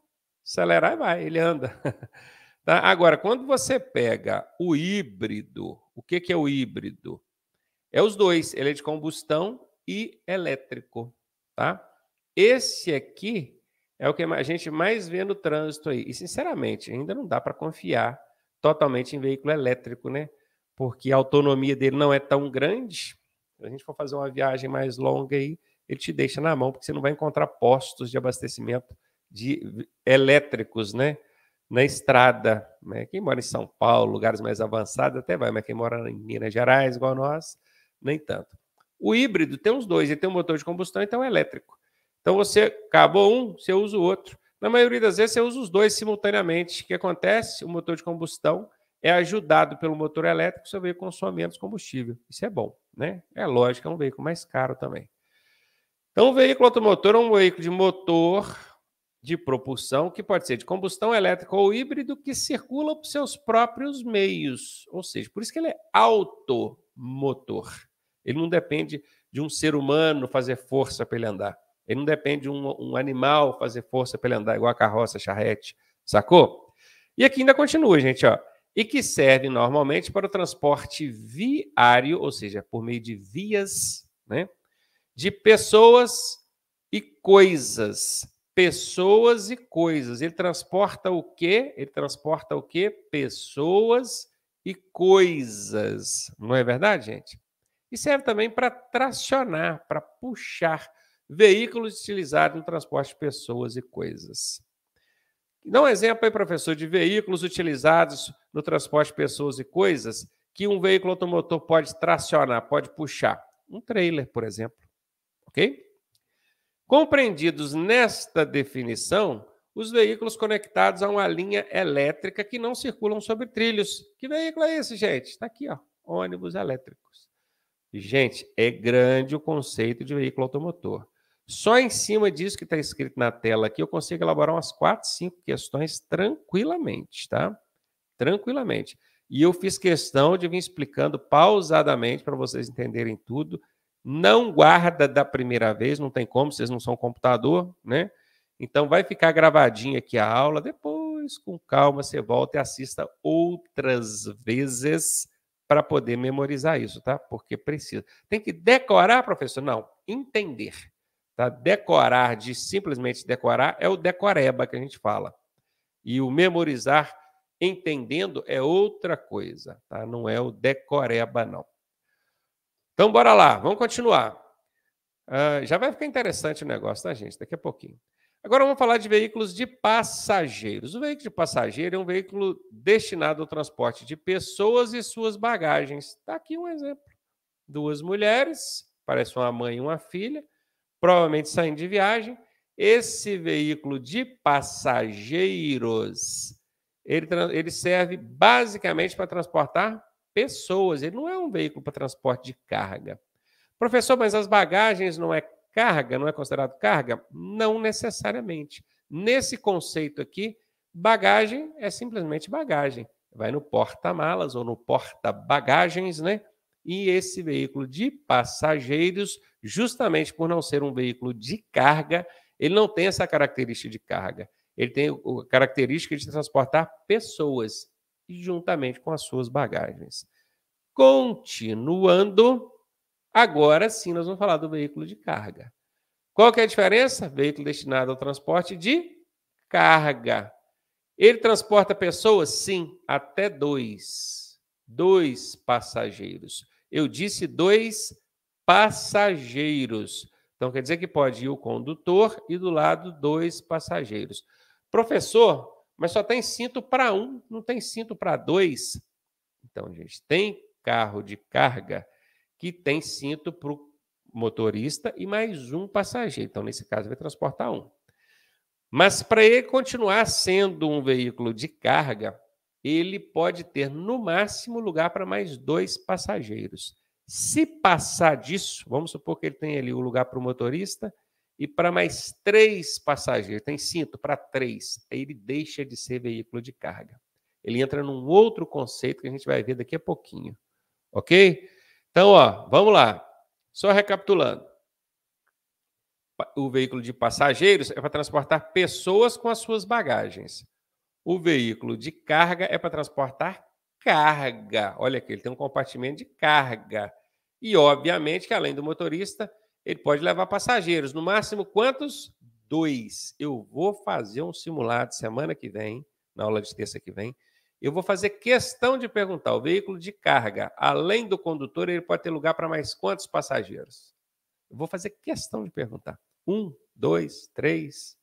Acelerar e vai, ele anda. Tá? Agora, quando você pega o híbrido, o que, que é o híbrido? É os dois, ele é de combustão e elétrico, tá? Esse aqui é o que a gente mais vê no trânsito aí. E, sinceramente, ainda não dá para confiar totalmente em veículo elétrico, né? Porque a autonomia dele não é tão grande. Se a gente for fazer uma viagem mais longa aí, ele te deixa na mão, porque você não vai encontrar postos de abastecimento de elétricos, né? Na estrada. Né? Quem mora em São Paulo, lugares mais avançados, até vai, mas quem mora em Minas Gerais, igual nós, nem tanto. O híbrido tem os dois, ele tem um motor de combustão e tem um elétrico. Então você acabou um, você usa o outro. Na maioria das vezes você usa os dois simultaneamente. O que acontece? O motor de combustão é ajudado pelo motor elétrico, seu veículo consome menos combustível. Isso é bom, né? É lógico, é um veículo mais caro também. Então, o veículo automotor é um veículo de motor de propulsão, que pode ser de combustão elétrica ou híbrido, que circula por seus próprios meios. Ou seja, por isso que ele é automotor. Ele não depende de um ser humano fazer força para ele andar. Ele não depende de um, um animal fazer força para ele andar, igual a carroça, a charrete, sacou? E aqui ainda continua, gente, ó. E que serve normalmente para o transporte viário, ou seja, por meio de vias, né? De pessoas e coisas. Pessoas e coisas. Ele transporta o quê? Ele transporta o quê? Pessoas e coisas. Não é verdade, gente? e serve também para tracionar, para puxar veículos utilizados no transporte de pessoas e coisas. Dá um exemplo aí, professor, de veículos utilizados no transporte de pessoas e coisas que um veículo automotor pode tracionar, pode puxar. Um trailer, por exemplo. Ok? Compreendidos nesta definição, os veículos conectados a uma linha elétrica que não circulam sobre trilhos. Que veículo é esse, gente? Está aqui, ó. Ônibus elétrico. Gente, é grande o conceito de veículo automotor. Só em cima disso que está escrito na tela aqui, eu consigo elaborar umas 4, 5 questões tranquilamente, tá? Tranquilamente. E eu fiz questão de vir explicando pausadamente para vocês entenderem tudo. Não guarda da primeira vez, não tem como, vocês não são computador, né? Então vai ficar gravadinha aqui a aula, depois com calma você volta e assista outras vezes para poder memorizar isso, tá? Porque precisa. Tem que decorar, professor? Não, entender. Tá? Decorar, de simplesmente decorar, é o decoreba que a gente fala. E o memorizar, entendendo, é outra coisa, tá? Não é o decoreba, não. Então, bora lá, vamos continuar. Uh, já vai ficar interessante o negócio, tá, gente? Daqui a pouquinho. Agora vamos falar de veículos de passageiros. O veículo de passageiro é um veículo destinado ao transporte de pessoas e suas bagagens. Está aqui um exemplo. Duas mulheres, parece uma mãe e uma filha, provavelmente saindo de viagem. Esse veículo de passageiros, ele, ele serve basicamente para transportar pessoas. Ele não é um veículo para transporte de carga. Professor, mas as bagagens não é carga não é considerado carga? Não necessariamente. Nesse conceito aqui, bagagem é simplesmente bagagem. Vai no porta-malas ou no porta-bagagens, né? E esse veículo de passageiros, justamente por não ser um veículo de carga, ele não tem essa característica de carga. Ele tem a característica de transportar pessoas juntamente com as suas bagagens. Continuando, Agora sim nós vamos falar do veículo de carga. Qual que é a diferença? Veículo destinado ao transporte de carga. Ele transporta pessoas? Sim, até dois. Dois passageiros. Eu disse dois passageiros. Então quer dizer que pode ir o condutor e do lado dois passageiros. Professor, mas só tem cinto para um, não tem cinto para dois. Então, gente, tem carro de carga que tem cinto para o motorista e mais um passageiro. Então, nesse caso, vai transportar um. Mas para ele continuar sendo um veículo de carga, ele pode ter no máximo lugar para mais dois passageiros. Se passar disso, vamos supor que ele tem ali o um lugar para o motorista e para mais três passageiros, tem cinto para três, aí ele deixa de ser veículo de carga. Ele entra num outro conceito que a gente vai ver daqui a pouquinho, ok? Então, ó, vamos lá. Só recapitulando. O veículo de passageiros é para transportar pessoas com as suas bagagens. O veículo de carga é para transportar carga. Olha aqui, ele tem um compartimento de carga. E, obviamente, que além do motorista, ele pode levar passageiros. No máximo, quantos? Dois. Eu vou fazer um simulado semana que vem, na aula de terça que vem, eu vou fazer questão de perguntar: o veículo de carga, além do condutor, ele pode ter lugar para mais quantos passageiros? Eu vou fazer questão de perguntar. Um, dois, três,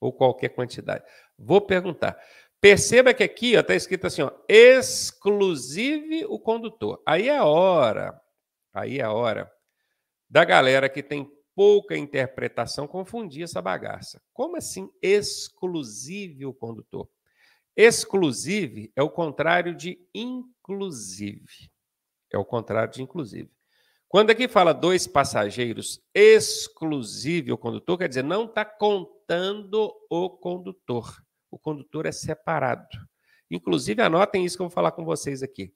ou qualquer quantidade. Vou perguntar. Perceba que aqui está escrito assim: ó, exclusive o condutor. Aí é a hora, aí é a hora da galera que tem pouca interpretação confundir essa bagaça. Como assim exclusive o condutor? Exclusive é o contrário de inclusive. É o contrário de inclusive. Quando aqui fala dois passageiros exclusive o condutor, quer dizer, não está contando o condutor. O condutor é separado. Inclusive, anotem isso que eu vou falar com vocês aqui.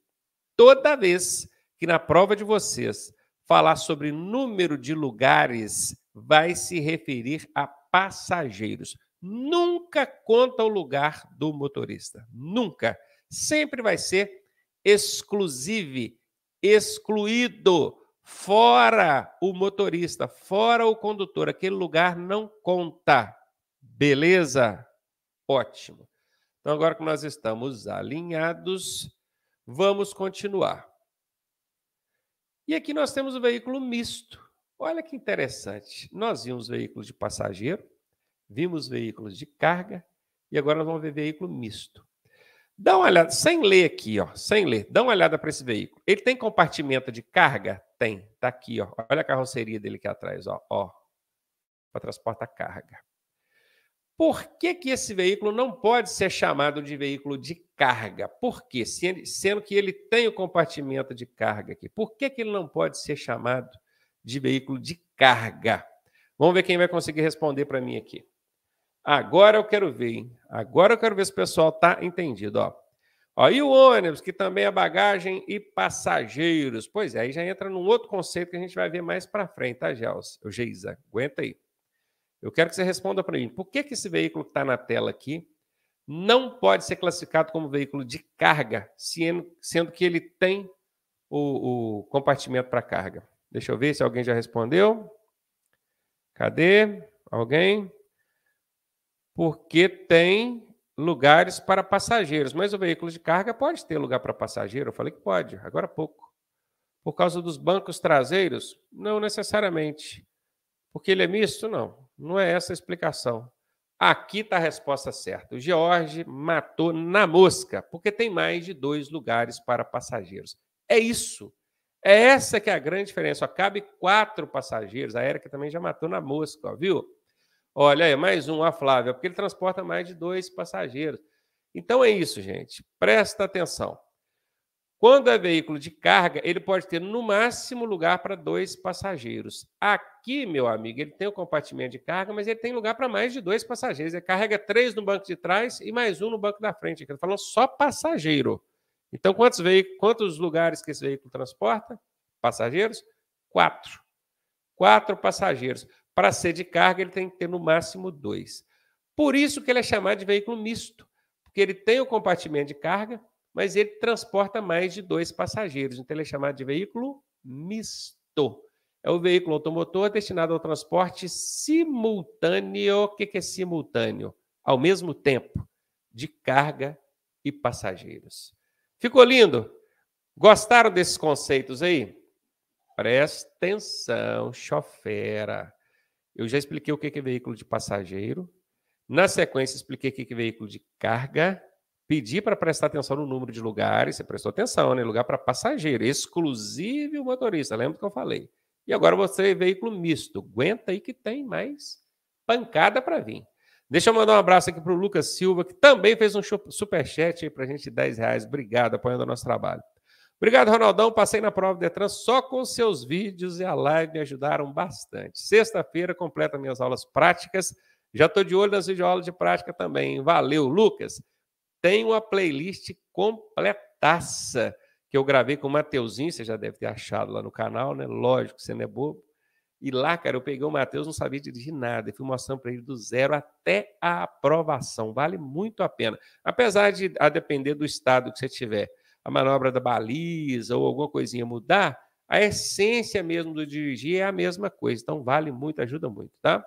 Toda vez que na prova de vocês falar sobre número de lugares, vai se referir a passageiros nunca conta o lugar do motorista. Nunca. Sempre vai ser exclusive, excluído, fora o motorista, fora o condutor. Aquele lugar não conta. Beleza? Ótimo. Então, agora que nós estamos alinhados, vamos continuar. E aqui nós temos o veículo misto. Olha que interessante. Nós vimos veículo de passageiro, Vimos veículos de carga e agora nós vamos ver veículo misto. Dá uma olhada, sem ler aqui, ó, sem ler, dá uma olhada para esse veículo. Ele tem compartimento de carga? Tem, tá aqui, ó. Olha a carroceria dele aqui atrás, ó, ó para transportar carga. Por que, que esse veículo não pode ser chamado de veículo de carga? Por quê? Sendo que ele tem o compartimento de carga aqui. Por que, que ele não pode ser chamado de veículo de carga? Vamos ver quem vai conseguir responder para mim aqui. Agora eu quero ver, hein? Agora eu quero ver se o pessoal tá entendido, ó. ó. E o ônibus, que também é bagagem e passageiros. Pois é, aí já entra num outro conceito que a gente vai ver mais para frente, tá, Gels? O Geisa, aguenta aí. Eu quero que você responda para mim. Por que, que esse veículo que está na tela aqui não pode ser classificado como veículo de carga, sendo que ele tem o, o compartimento para carga? Deixa eu ver se alguém já respondeu. Cadê? Alguém? porque tem lugares para passageiros, mas o veículo de carga pode ter lugar para passageiro. Eu falei que pode, agora há pouco. Por causa dos bancos traseiros? Não necessariamente. Porque ele é misto? Não. Não é essa a explicação. Aqui está a resposta certa. O George matou na mosca, porque tem mais de dois lugares para passageiros. É isso. É essa que é a grande diferença. Ó, cabe quatro passageiros. A Erika também já matou na mosca, ó, viu? Olha, é mais um, a Flávia, porque ele transporta mais de dois passageiros. Então é isso, gente. Presta atenção. Quando é veículo de carga, ele pode ter no máximo lugar para dois passageiros. Aqui, meu amigo, ele tem o compartimento de carga, mas ele tem lugar para mais de dois passageiros. Ele carrega três no banco de trás e mais um no banco da frente. Ele falando só passageiro. Então, quantos, veículos, quantos lugares que esse veículo transporta? Passageiros? Quatro. Quatro passageiros. Para ser de carga, ele tem que ter no máximo dois. Por isso que ele é chamado de veículo misto, porque ele tem o compartimento de carga, mas ele transporta mais de dois passageiros. Então, ele é chamado de veículo misto. É o veículo automotor destinado ao transporte simultâneo. O que é simultâneo? Ao mesmo tempo, de carga e passageiros. Ficou lindo? Gostaram desses conceitos aí? Presta atenção, chofera. Eu já expliquei o que é veículo de passageiro. Na sequência, expliquei o que é veículo de carga. Pedi para prestar atenção no número de lugares. Você prestou atenção, né? Lugar para passageiro, exclusivo motorista. Lembra que eu falei? E agora você é veículo misto. Aguenta aí que tem mais pancada para vir. Deixa eu mandar um abraço aqui para o Lucas Silva, que também fez um superchat aí para a gente, 10 reais. Obrigado, apoiando o nosso trabalho. Obrigado, Ronaldão. Passei na prova do Detran só com seus vídeos e a live me ajudaram bastante. Sexta-feira completa minhas aulas práticas. Já estou de olho nas videoaulas de prática também. Valeu, Lucas. Tem uma playlist completaça que eu gravei com o Mateuzinho. Você já deve ter achado lá no canal, né? Lógico, você não é bobo. E lá, cara, eu peguei o Matheus, não sabia dirigir nada. E fui mostrando para ele do zero até a aprovação. Vale muito a pena. Apesar de a depender do estado que você tiver a manobra da baliza ou alguma coisinha mudar, a essência mesmo do dirigir é a mesma coisa. Então vale muito, ajuda muito, tá?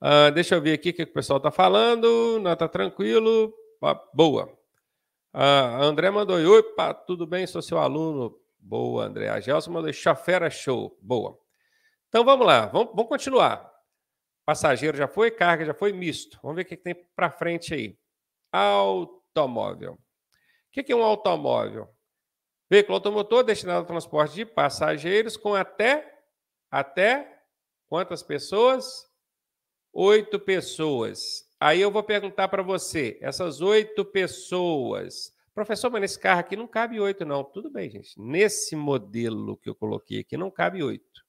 Uh, deixa eu ver aqui o que o pessoal está falando. Não, tá tranquilo. Boa. Uh, André mandou oi, tudo bem? Sou seu aluno. Boa, André. A Gelson mandou chafera show. Boa. Então vamos lá, vamos, vamos, continuar. Passageiro já foi, carga já foi, misto. Vamos ver o que, que tem para frente aí. Automóvel. O que é um automóvel? Veículo automotor destinado ao transporte de passageiros com até, até quantas pessoas? Oito pessoas. Aí eu vou perguntar para você, essas oito pessoas. Professor, mas nesse carro aqui não cabe oito, não. Tudo bem, gente. Nesse modelo que eu coloquei aqui não cabe oito.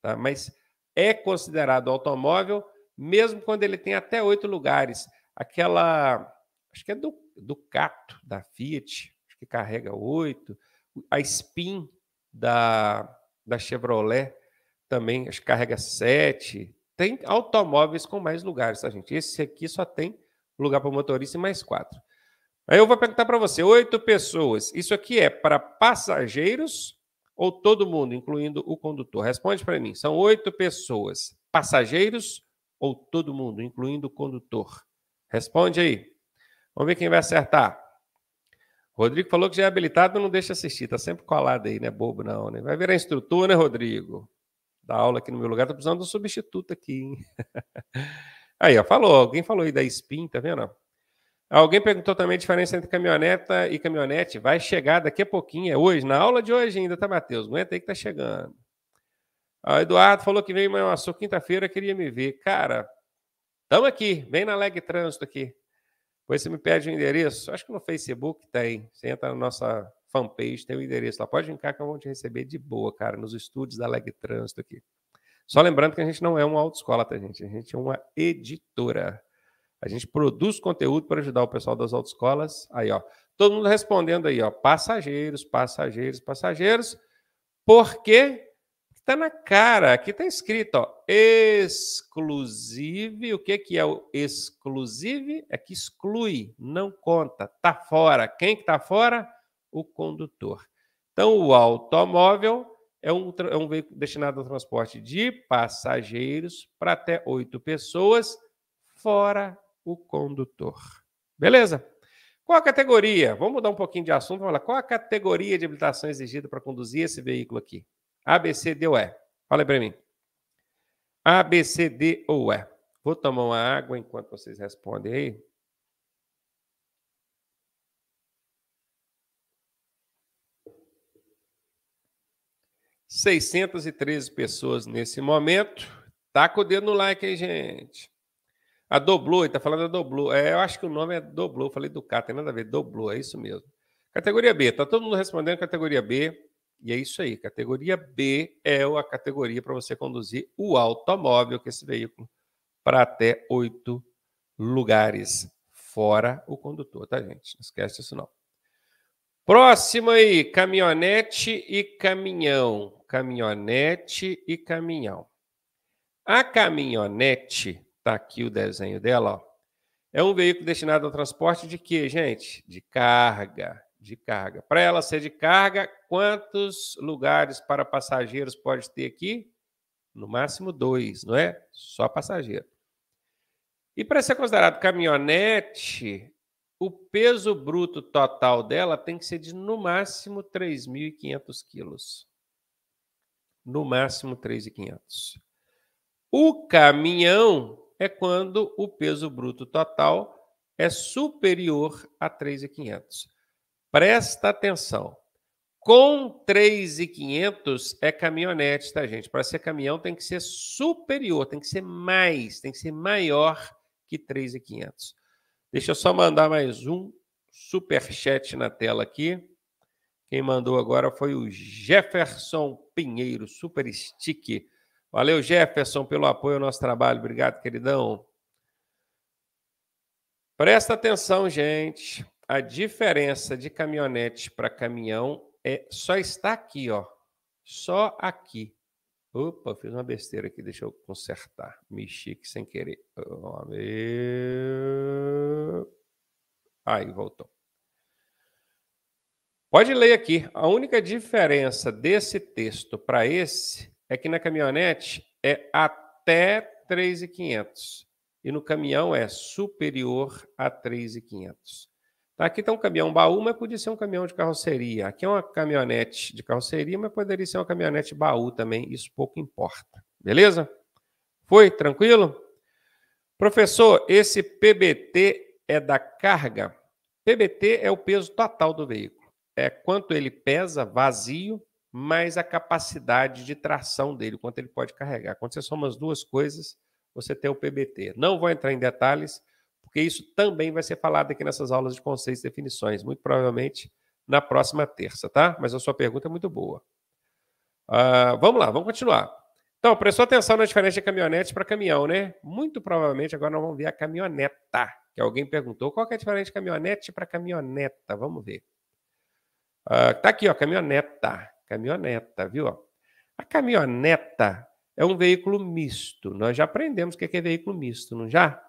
Tá? Mas é considerado automóvel, mesmo quando ele tem até oito lugares. Aquela acho que é do, do Cato, da Fiat, acho que carrega oito. A Spin da, da Chevrolet também, acho que carrega sete. Tem automóveis com mais lugares, tá, gente? Esse aqui só tem lugar para motorista e mais quatro. Aí eu vou perguntar para você: oito pessoas, isso aqui é para passageiros ou todo mundo, incluindo o condutor? Responde para mim: são oito pessoas, passageiros ou todo mundo, incluindo o condutor? Responde aí. Vamos ver quem vai acertar. Rodrigo falou que já é habilitado, não deixa assistir. Tá sempre colado aí, né? Bobo não, né? Vai virar instrutor, né, Rodrigo? Da aula aqui no meu lugar. Tô precisando de um substituto aqui, hein? aí, ó, falou. Alguém falou aí da spin, tá vendo? Alguém perguntou também a diferença entre caminhoneta e caminhonete. Vai chegar daqui a pouquinho, é hoje, na aula de hoje ainda, tá, Matheus? Aguenta aí que tá chegando. O Eduardo falou que veio em Manhuaçu quinta-feira, queria me ver. Cara, tamo aqui. Vem na Leg Trânsito aqui. Depois você me pede o endereço. Acho que no Facebook tem. Você entra na nossa fanpage, tem o endereço lá. Pode vir que eu vou te receber de boa, cara, nos estúdios da Leg Trânsito aqui. Só lembrando que a gente não é uma autoescola, tá, gente? A gente é uma editora. A gente produz conteúdo para ajudar o pessoal das autoescolas. Aí, ó. Todo mundo respondendo aí, ó. Passageiros, passageiros, passageiros. Por quê? Está na cara, aqui está escrito, ó, exclusive. O que, que é o exclusive? É que exclui, não conta, tá fora. Quem que está fora? O condutor. Então, o automóvel é um, é um veículo destinado ao transporte de passageiros para até oito pessoas, fora o condutor. Beleza? Qual a categoria? Vamos mudar um pouquinho de assunto. Vamos lá. Qual a categoria de habilitação exigida para conduzir esse veículo aqui? A, B, C, D ou E? Fala aí para mim. A, B, C, D ou E? Vou tomar uma água enquanto vocês respondem aí. Seiscentos e treze pessoas nesse momento. Taca o dedo no like aí, gente. A Doblo, ele tá falando da Doblo. É, eu acho que o nome é Doblo, falei do K, tem nada a ver. Doblo, é isso mesmo. Categoria B, tá todo mundo respondendo categoria B. E é isso aí. Categoria B é a categoria para você conduzir o automóvel, que é esse veículo, para até oito lugares, fora o condutor, tá, gente? Não esquece isso, não. Próximo aí, caminhonete e caminhão. Caminhonete e caminhão. A caminhonete, tá aqui o desenho dela, ó. É um veículo destinado ao transporte de quê, gente? De carga, de carga. Para ela ser de carga, quantos lugares para passageiros pode ter aqui? No máximo dois, não é? Só passageiro. E para ser considerado caminhonete, o peso bruto total dela tem que ser de no máximo 3.500 quilos. No máximo 3.500. O caminhão é quando o peso bruto total é superior a 3.500. Presta atenção. Com 3,500 é caminhonete, tá, gente? Para ser caminhão tem que ser superior, tem que ser mais, tem que ser maior que 3,500. Deixa eu só mandar mais um super chat na tela aqui. Quem mandou agora foi o Jefferson Pinheiro, super stick. Valeu, Jefferson, pelo apoio ao nosso trabalho. Obrigado, queridão. Presta atenção, gente a diferença de caminhonete para caminhão é só está aqui, ó. Só aqui. Opa, fiz uma besteira aqui, deixa eu consertar. Mexi aqui sem querer. Aí, voltou. Pode ler aqui. A única diferença desse texto para esse é que na caminhonete é até 3,500 e no caminhão é superior a 3,500. Tá, aqui está um caminhão baú, mas podia ser um caminhão de carroceria. Aqui é uma caminhonete de carroceria, mas poderia ser uma caminhonete baú também. Isso pouco importa. Beleza? Foi? Tranquilo? Professor, esse PBT é da carga? PBT é o peso total do veículo. É quanto ele pesa vazio, mais a capacidade de tração dele, quanto ele pode carregar. Quando você soma as duas coisas, você tem o PBT. Não vou entrar em detalhes, porque isso também vai ser falado aqui nessas aulas de conceitos e definições, muito provavelmente na próxima terça, tá? Mas a sua pergunta é muito boa. Uh, vamos lá, vamos continuar. Então, prestou atenção na diferença de caminhonete para caminhão, né? Muito provavelmente agora nós vamos ver a caminhoneta, que alguém perguntou qual é a diferença de caminhonete para caminhoneta. Vamos ver. Uh, tá aqui, ó, caminhoneta. Caminhoneta, viu? A caminhoneta é um veículo misto. Nós já aprendemos o que é, que é veículo misto, não já?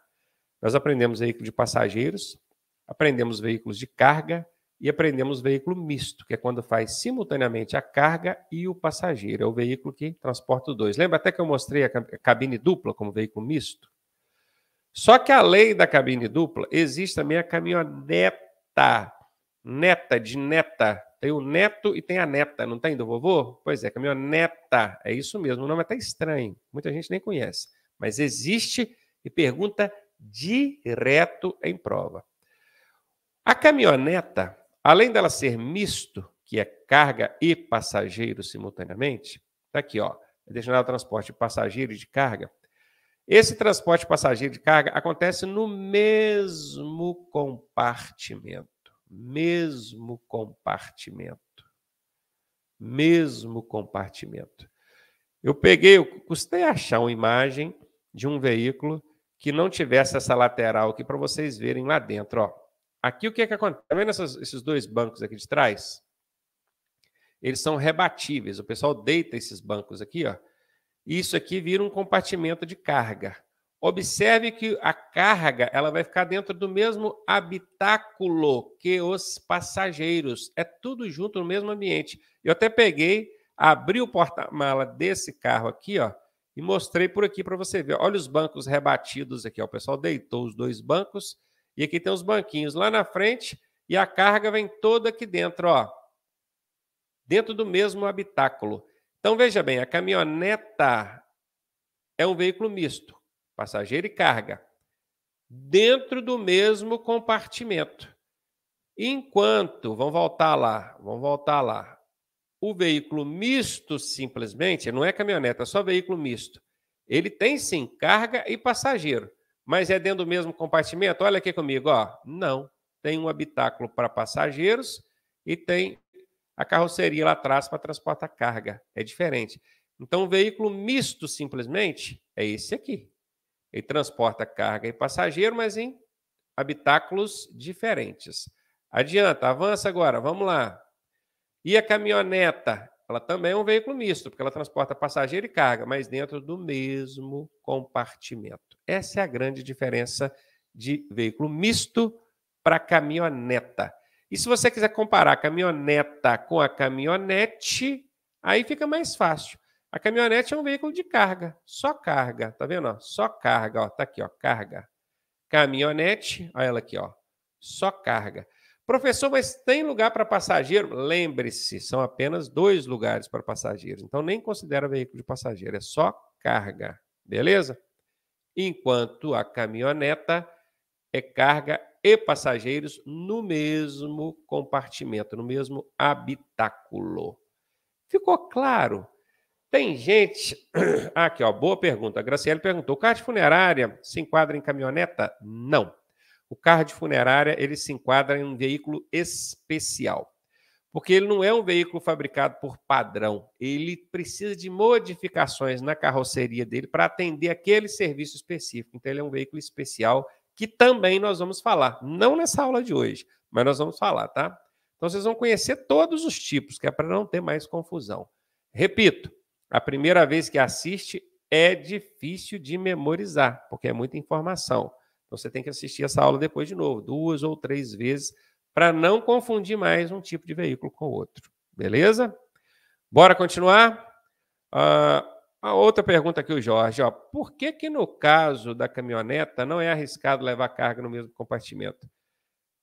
Nós aprendemos veículo de passageiros, aprendemos veículos de carga e aprendemos veículo misto, que é quando faz simultaneamente a carga e o passageiro. É o veículo que transporta os dois. Lembra até que eu mostrei a cabine dupla como veículo misto? Só que além da cabine dupla, existe também a caminhoneta. Neta, de neta. Tem o neto e tem a neta, não tem do vovô? Pois é, caminhoneta. É isso mesmo, o nome é até estranho. Muita gente nem conhece. Mas existe e pergunta direto em prova. A caminhoneta, além dela ser misto, que é carga e passageiro simultaneamente, está aqui, ó, é destinado ao transporte de passageiro e de carga. Esse transporte de passageiro de carga acontece no mesmo compartimento. Mesmo compartimento. Mesmo compartimento. Eu peguei, eu custei achar uma imagem de um veículo que não tivesse essa lateral aqui para vocês verem lá dentro. Ó. Aqui o que, é que acontece? Está vendo essas, esses dois bancos aqui de trás? Eles são rebatíveis. O pessoal deita esses bancos aqui, ó. E isso aqui vira um compartimento de carga. Observe que a carga ela vai ficar dentro do mesmo habitáculo que os passageiros. É tudo junto no mesmo ambiente. Eu até peguei, abri o porta-mala desse carro aqui, ó e mostrei por aqui para você ver. Olha os bancos rebatidos aqui. Ó. O pessoal deitou os dois bancos. E aqui tem os banquinhos lá na frente. E a carga vem toda aqui dentro, ó. Dentro do mesmo habitáculo. Então, veja bem, a caminhoneta é um veículo misto, passageiro e carga, dentro do mesmo compartimento. Enquanto, vamos voltar lá, vamos voltar lá. O veículo misto, simplesmente, não é caminhonete, é só veículo misto. Ele tem sim carga e passageiro, mas é dentro do mesmo compartimento? Olha aqui comigo, ó. Não. Tem um habitáculo para passageiros e tem a carroceria lá atrás para transportar carga. É diferente. Então, o veículo misto, simplesmente, é esse aqui. Ele transporta carga e passageiro, mas em habitáculos diferentes. Adianta, avança agora, vamos lá. E a caminhoneta? Ela também é um veículo misto, porque ela transporta passageiro e carga, mas dentro do mesmo compartimento. Essa é a grande diferença de veículo misto para caminhoneta. E se você quiser comparar a caminhoneta com a caminhonete, aí fica mais fácil. A caminhonete é um veículo de carga, só carga, tá vendo? Ó? Só carga, ó, tá aqui, ó, carga. Caminhonete, olha ela aqui, ó, só carga. Professor, mas tem lugar para passageiro? Lembre-se, são apenas dois lugares para passageiros. Então, nem considera veículo de passageiro, é só carga, beleza? Enquanto a caminhoneta é carga e passageiros no mesmo compartimento, no mesmo habitáculo. Ficou claro? Tem gente. Aqui, ó, boa pergunta. A Graciele perguntou: Carte funerária se enquadra em caminhoneta? Não o carro de funerária ele se enquadra em um veículo especial, porque ele não é um veículo fabricado por padrão, ele precisa de modificações na carroceria dele para atender aquele serviço específico. Então ele é um veículo especial que também nós vamos falar, não nessa aula de hoje, mas nós vamos falar, tá? Então vocês vão conhecer todos os tipos, que é para não ter mais confusão. Repito, a primeira vez que assiste é difícil de memorizar, porque é muita informação. Então você tem que assistir essa aula depois de novo, duas ou três vezes, para não confundir mais um tipo de veículo com o outro. Beleza? Bora continuar? Ah, a outra pergunta aqui, o Jorge. Ó, por que, que no caso da caminhoneta não é arriscado levar carga no mesmo compartimento?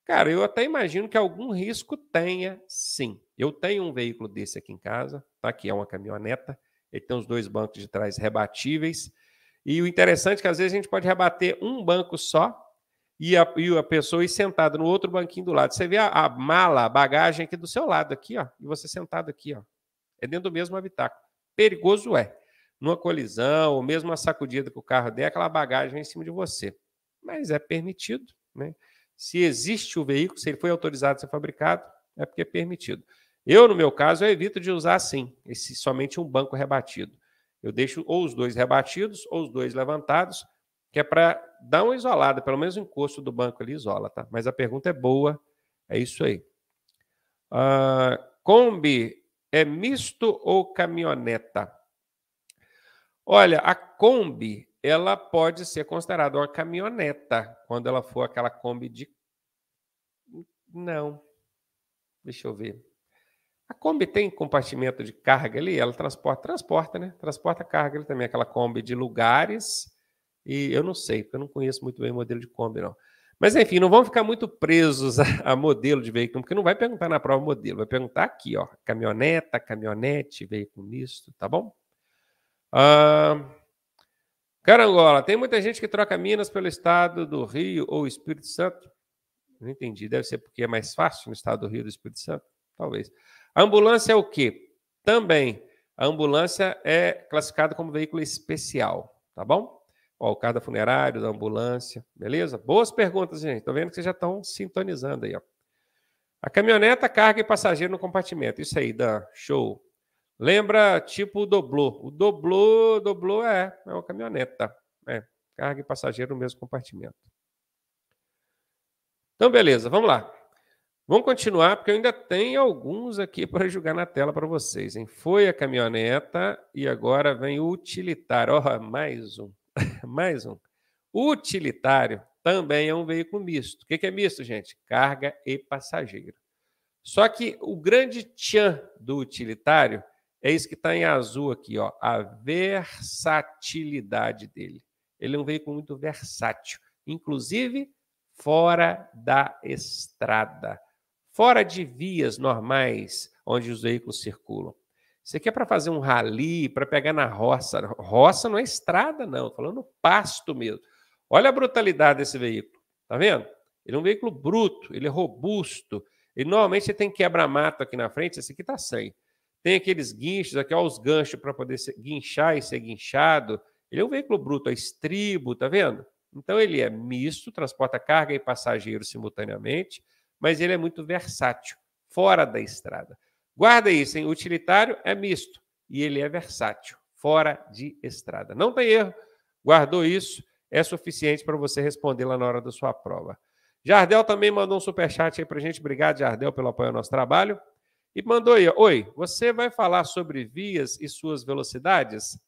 Cara, eu até imagino que algum risco tenha, sim. Eu tenho um veículo desse aqui em casa, tá? Que é uma caminhoneta. Ele tem os dois bancos de trás rebatíveis. E o interessante é que às vezes a gente pode rebater um banco só e a, e a pessoa ir sentada no outro banquinho do lado. Você vê a, a, mala, a bagagem aqui do seu lado, aqui, ó, e você sentado aqui, ó. É dentro do mesmo habitáculo. Perigoso é. Numa colisão, ou mesmo uma sacudida que o carro der, aquela bagagem é em cima de você. Mas é permitido, né? Se existe o veículo, se ele foi autorizado a ser fabricado, é porque é permitido. Eu, no meu caso, eu evito de usar assim, esse somente um banco rebatido. Eu deixo ou os dois rebatidos ou os dois levantados, que é para dar uma isolada, pelo menos o encosto do banco ali isola, tá? Mas a pergunta é boa, é isso aí. Uh, Kombi é misto ou caminhoneta? Olha, a Kombi, ela pode ser considerada uma caminhoneta quando ela for aquela Kombi de. Não. Deixa eu ver. A Kombi tem compartimento de carga ali? Ela transporta, transporta, né? Transporta carga ali também, aquela Kombi de lugares. E eu não sei, porque eu não conheço muito bem o modelo de Kombi, não. Mas enfim, não vão ficar muito presos a, a, modelo de veículo, porque não vai perguntar na prova modelo, vai perguntar aqui, ó, caminhoneta, caminhonete, veículo misto, tá bom? Ah, Carangola, tem muita gente que troca Minas pelo estado do Rio ou Espírito Santo. Não entendi, deve ser porque é mais fácil no estado do Rio do Espírito Santo, talvez. A ambulância é o quê? Também, a ambulância é classificada como veículo especial, tá bom? Ó, o carro da funerária, da ambulância, beleza? Boas perguntas, gente. Estou vendo que vocês já estão sintonizando aí, ó. A caminhoneta, carga e passageiro no compartimento. Isso aí, Dan. Show. Lembra, tipo, o doblô. O doblô, doblô é, é uma caminhoneta. É, carga e passageiro no mesmo compartimento. Então, beleza, vamos lá. Vamos continuar, porque eu ainda tenho alguns aqui para julgar na tela para vocês. Hein? Foi a caminhoneta e agora vem o utilitário. Oh, mais um, mais um. Utilitário também é um veículo misto. O que é misto, gente? Carga e passageiro. Só que o grande tchan do utilitário é isso que está em azul aqui, ó, a versatilidade dele. Ele é um veículo muito versátil, inclusive fora da estrada fora de vias normais onde os veículos circulam. Isso aqui é para fazer um rali, para pegar na roça. Roça não é estrada, não. Estou falando pasto mesmo. Olha a brutalidade desse veículo. Tá vendo? Ele é um veículo bruto, ele é robusto. E normalmente ele tem quebra-mato aqui na frente. Esse aqui está sem. Tem aqueles guinchos aqui, olha os ganchos para poder guinchar e ser guinchado. Ele é um veículo bruto, é estribo, tá vendo? Então ele é misto, transporta carga e passageiro simultaneamente mas ele é muito versátil, fora da estrada. Guarda isso, hein? Utilitário é misto e ele é versátil, fora de estrada. Não tem erro, guardou isso, é suficiente para você responder lá na hora da sua prova. Jardel também mandou um superchat aí para gente. Obrigado, Jardel, pelo apoio ao nosso trabalho. E mandou aí, oi, você vai falar sobre vias e suas velocidades?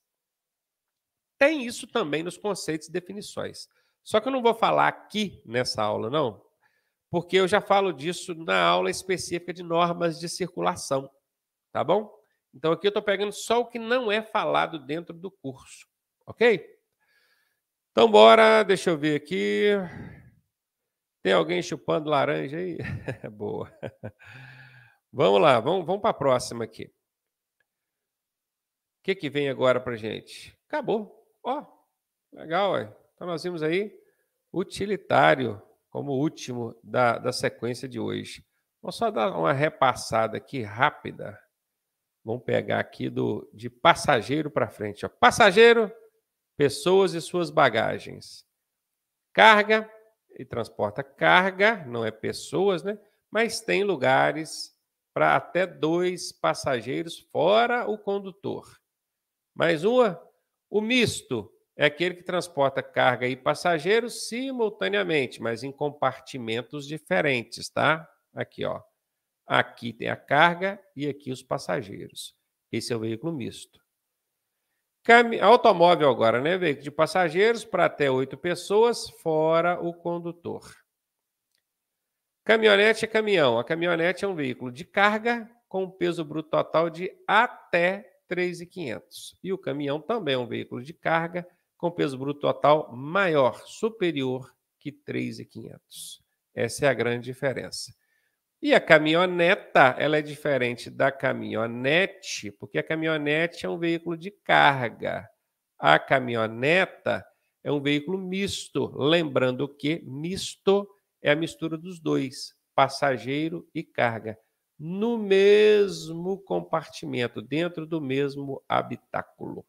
Tem isso também nos conceitos e definições. Só que eu não vou falar aqui nessa aula, não, porque eu já falo disso na aula específica de normas de circulação, tá bom? Então aqui eu estou pegando só o que não é falado dentro do curso, ok? Então bora, deixa eu ver aqui. Tem alguém chupando laranja aí? Boa. Vamos lá, vamos, vamos para a próxima aqui. O que, que vem agora para gente? Acabou. Ó, legal, ó. então nós vimos aí utilitário como último da, da sequência de hoje. Vou só dar uma repassada aqui rápida. Vamos pegar aqui do de passageiro para frente. Ó. Passageiro, pessoas e suas bagagens. Carga, e transporta carga, não é pessoas, né? Mas tem lugares para até dois passageiros, fora o condutor. Mais uma, o misto, é aquele que transporta carga e passageiros simultaneamente, mas em compartimentos diferentes, tá? Aqui, ó. Aqui tem a carga e aqui os passageiros. Esse é o veículo misto. Cam... Automóvel agora, né? Veículo de passageiros para até oito pessoas, fora o condutor. Caminhonete é caminhão. A caminhonete é um veículo de carga com peso bruto total de até 3.500. E o caminhão também é um veículo de carga com peso bruto total maior, superior que 3,500. Essa é a grande diferença. E a caminhoneta, ela é diferente da caminhonete, porque a caminhonete é um veículo de carga. A caminhoneta é um veículo misto, lembrando que misto é a mistura dos dois, passageiro e carga, no mesmo compartimento, dentro do mesmo habitáculo.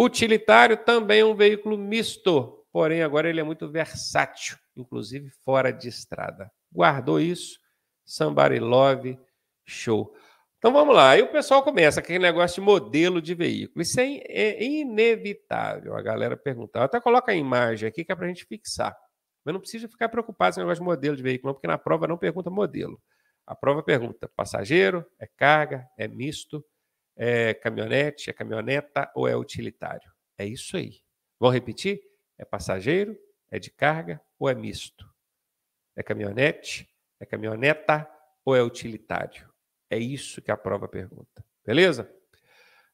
Utilitário também é um veículo misto, porém agora ele é muito versátil, inclusive fora de estrada. Guardou isso? Somebody love, show. Então vamos lá, aí o pessoal começa aquele negócio de modelo de veículo. Isso é, é inevitável, a galera perguntar. até coloca a imagem aqui que é para a gente fixar. Mas não precisa ficar preocupado com o negócio de modelo de veículo, não, porque na prova não pergunta modelo. A prova pergunta passageiro, é carga, é misto, é caminhonete, é caminhoneta ou é utilitário? É isso aí. Vou repetir? É passageiro, é de carga ou é misto? É caminhonete, é caminhoneta ou é utilitário? É isso que a prova pergunta. Beleza?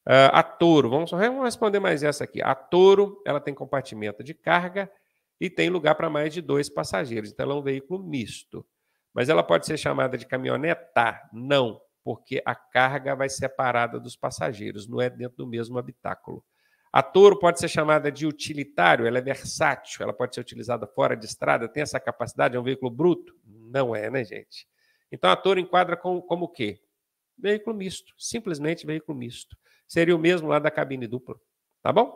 Uh, a Toro, vamos, vamos responder mais essa aqui. A Toro, ela tem compartimento de carga e tem lugar para mais de dois passageiros. Então, ela é um veículo misto. Mas ela pode ser chamada de caminhoneta? Não porque a carga vai separada dos passageiros, não é dentro do mesmo habitáculo. A Toro pode ser chamada de utilitário, ela é versátil, ela pode ser utilizada fora de estrada, tem essa capacidade, é um veículo bruto? Não é, né, gente? Então a Toro enquadra com, como o quê? Veículo misto, simplesmente veículo misto. Seria o mesmo lá da cabine dupla, tá bom?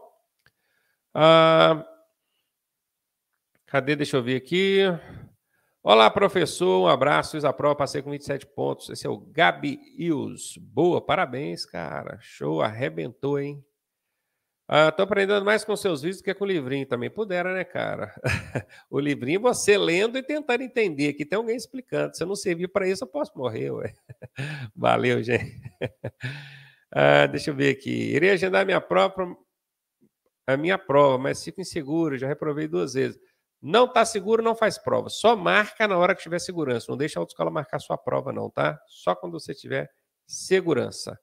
Ah, cadê? Deixa eu ver aqui. Olá, professor. Um abraço. Fiz a prova, passei com 27 pontos. Esse é o Gabi Ius. Boa, parabéns, cara. Show, arrebentou, hein? Ah, aprendendo mais com seus vídeos do que com o livrinho também. Pudera, né, cara? o livrinho você lendo e tentando entender. Aqui tem alguém explicando. Se eu não servir para isso, eu posso morrer, ué. Valeu, gente. ah, deixa eu ver aqui. Irei agendar minha própria, a minha prova, mas fico inseguro. Já reprovei duas vezes. Não está seguro, não faz prova. Só marca na hora que tiver segurança. Não deixa a autoescola marcar sua prova, não, tá? Só quando você tiver segurança.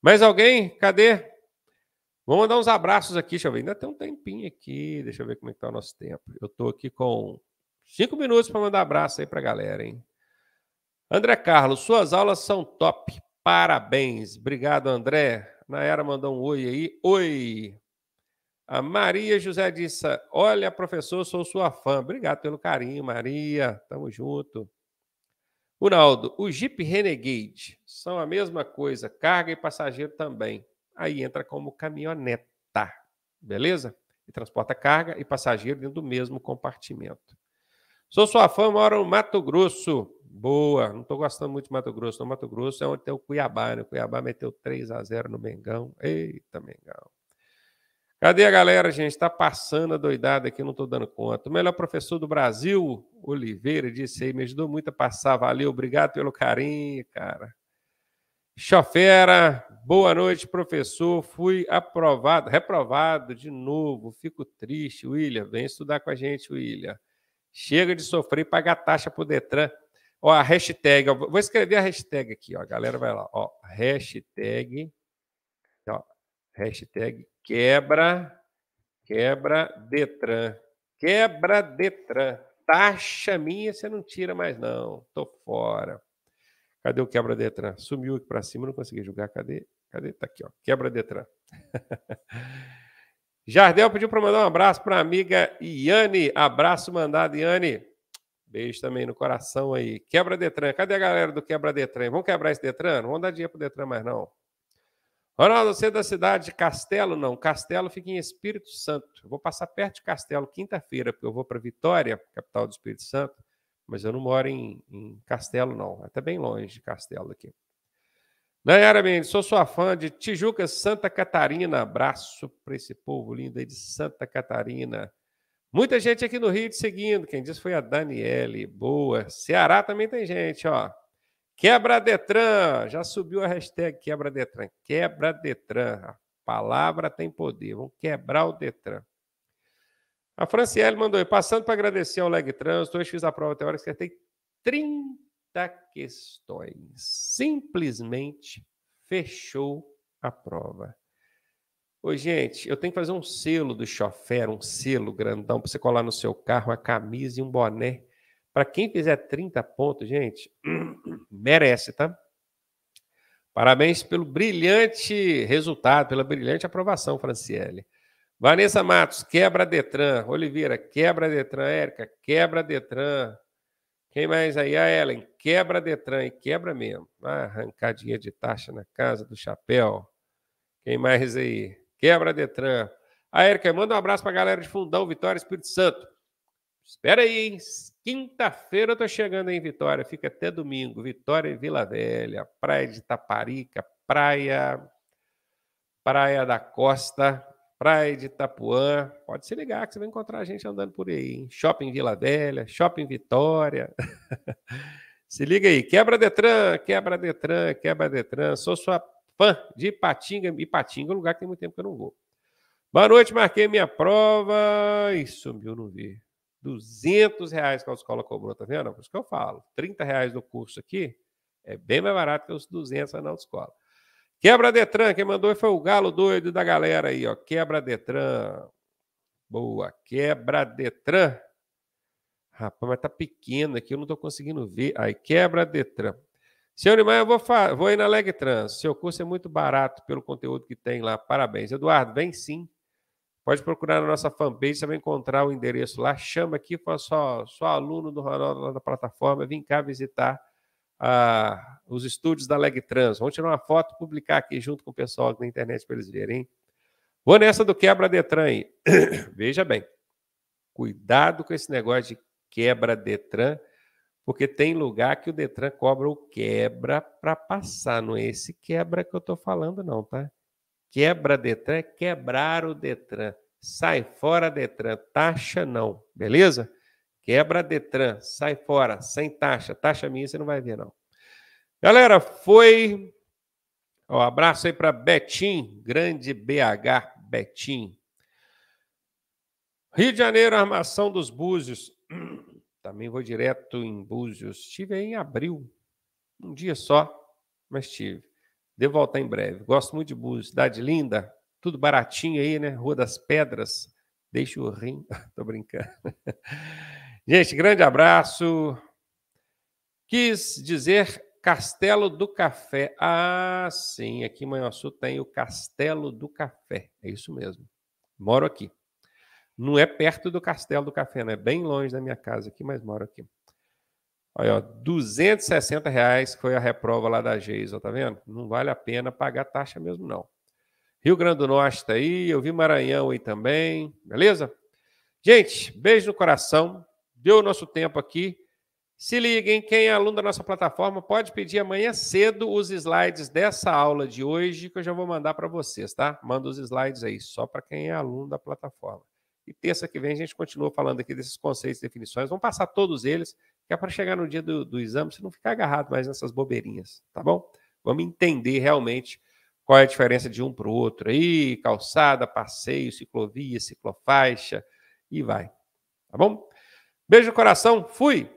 Mais alguém? Cadê? Vamos mandar uns abraços aqui, deixa eu ver. Ainda tem um tempinho aqui. Deixa eu ver como é que tá o nosso tempo. Eu estou aqui com cinco minutos para mandar abraço aí para a galera, hein? André Carlos, suas aulas são top. Parabéns. Obrigado, André. Nayara mandou um oi aí. Oi. A Maria José disse: Olha, professor, sou sua fã. Obrigado pelo carinho, Maria. Tamo junto. Ronaldo, o Jeep Renegade são a mesma coisa, carga e passageiro também. Aí entra como caminhoneta, beleza? E transporta carga e passageiro dentro do mesmo compartimento. Sou sua fã, moro no Mato Grosso. Boa, não estou gostando muito de Mato Grosso. No Mato Grosso é onde tem o Cuiabá, né? O Cuiabá meteu 3 a 0 no Mengão. Eita, Mengão. Cadê a galera, gente? Está passando a doidada aqui, não estou dando conta. O melhor professor do Brasil, Oliveira, disse aí, me ajudou muito a passar. Valeu, obrigado pelo carinho, cara. Chofera, boa noite, professor. Fui aprovado, reprovado de novo. Fico triste, William. Vem estudar com a gente, William. Chega de sofrer paga pagar taxa para o Detran. Ó, a hashtag, ó, vou escrever a hashtag aqui, ó. A galera vai lá, ó. Hashtag Hashtag quebra, quebra Detran. Quebra Detran. Taxa minha você não tira mais, não. Tô fora. Cadê o quebra Detran? Sumiu aqui para cima, não consegui julgar. Cadê? Cadê? Tá aqui, ó. Quebra Detran. Jardel pediu para mandar um abraço para a amiga Iane. Abraço mandado, Iane. Beijo também no coração aí. Quebra Detran. Cadê a galera do Quebra Detran? Vamos quebrar esse Detran? Não vamos dar dinheiro pro Detran mais, não. Ronaldo, você é da cidade de Castelo? Não, Castelo fica em Espírito Santo. Eu vou passar perto de Castelo quinta-feira, porque eu vou para Vitória, capital do Espírito Santo, mas eu não moro em, em Castelo, não. É até bem longe de Castelo aqui. Nayara Mendes, sou sua fã de Tijuca, Santa Catarina. Abraço para esse povo lindo aí de Santa Catarina. Muita gente aqui no Rio te seguindo. Quem disse foi a Daniele. Boa. Ceará também tem gente, ó. Quebra Detran, já subiu a hashtag Quebra Detran. Quebra Detran, a palavra tem poder, vão quebrar o Detran. A Franciele mandou, passando para agradecer ao Leg Trânsito, hoje fiz a prova teórica, acertei 30 questões. Simplesmente fechou a prova. Ô, gente, eu tenho que fazer um selo do chofer, um selo grandão, para você colar no seu carro, uma camisa e um boné. Para quem fizer 30 pontos, gente, merece, tá? Parabéns pelo brilhante resultado, pela brilhante aprovação, Franciele. Vanessa Matos, quebra Detran. Oliveira, quebra Detran. Érica, quebra Detran. Quem mais aí? A Ellen, quebra Detran e quebra mesmo. Ah, arrancadinha de taxa na casa do chapéu. Quem mais aí? Quebra Detran. A Érica, manda um abraço para a galera de Fundão, Vitória, Espírito Santo. Espera aí, hein? Quinta-feira eu tô chegando em Vitória, fica até domingo. Vitória e Vila Velha, Praia de Taparica, Praia Praia da Costa, Praia de Itapuã. Pode se ligar que você vai encontrar a gente andando por aí. Hein? Shopping Vila Velha, Shopping Vitória. se liga aí. Quebra Detran, quebra Detran, quebra Detran. Sou sua fã de Ipatinga. Ipatinga é um lugar que tem muito tempo que eu não vou. Boa noite, marquei minha prova e sumiu, não vi. 200 reais que a escola cobrou, tá vendo? Por isso que eu falo, 30 reais no curso aqui é bem mais barato que os 200 na autoescola. Quebra Detran, quem mandou foi o galo doido da galera aí, ó. Quebra Detran. Boa, quebra Detran. Rapaz, mas tá pequeno aqui, eu não tô conseguindo ver. Aí, quebra Detran. Senhor Iman, eu vou, vou ir na Legtrans. Seu curso é muito barato pelo conteúdo que tem lá. Parabéns. Eduardo, vem sim. Pode procurar na nossa fanpage, você vai encontrar o endereço lá. Chama aqui, fala só, só aluno do Ronaldo lá da plataforma, vem cá visitar ah, os estúdios da Leg Trans. Vamos tirar uma foto e publicar aqui junto com o pessoal aqui na internet para eles verem. Vou nessa do quebra Detran aí. Veja bem, cuidado com esse negócio de quebra Detran, porque tem lugar que o Detran cobra o quebra para passar, não é esse quebra que eu estou falando não, tá? Quebra Detran, quebrar o Detran. Sai fora Detran, taxa não, beleza? Quebra Detran, sai fora, sem taxa. Taxa minha você não vai ver não. Galera, foi um abraço aí para Betim, grande BH Betim. Rio de Janeiro, armação dos Búzios. Também vou direto em Búzios. Estive aí em abril, um dia só, mas tive. Devo voltar em breve. Gosto muito de Búzios, cidade linda, tudo baratinho aí, né? Rua das Pedras. Deixa o rim. Tô brincando. Gente, grande abraço. Quis dizer Castelo do Café. Ah, sim, aqui em Manhuaçu tem o Castelo do Café. É isso mesmo. Moro aqui. Não é perto do Castelo do Café, né? é bem longe da minha casa aqui, mas moro aqui. Aí, ó, 260 reais foi a reprova lá da Geisa, tá vendo? Não vale a pena pagar taxa mesmo, não. Rio Grande do Norte tá aí, eu vi Maranhão aí também, beleza? Gente, beijo no coração, deu o nosso tempo aqui. Se liguem, quem é aluno da nossa plataforma pode pedir amanhã cedo os slides dessa aula de hoje, que eu já vou mandar para vocês, tá? Manda os slides aí, só para quem é aluno da plataforma. E terça que vem a gente continua falando aqui desses conceitos e definições. Vamos passar todos eles que é para chegar no dia do, do exame você não ficar agarrado mais nessas bobeirinhas, tá bom? Vamos entender realmente qual é a diferença de um para o outro aí, calçada, passeio, ciclovia, ciclofaixa e vai, tá bom? Beijo no coração, fui!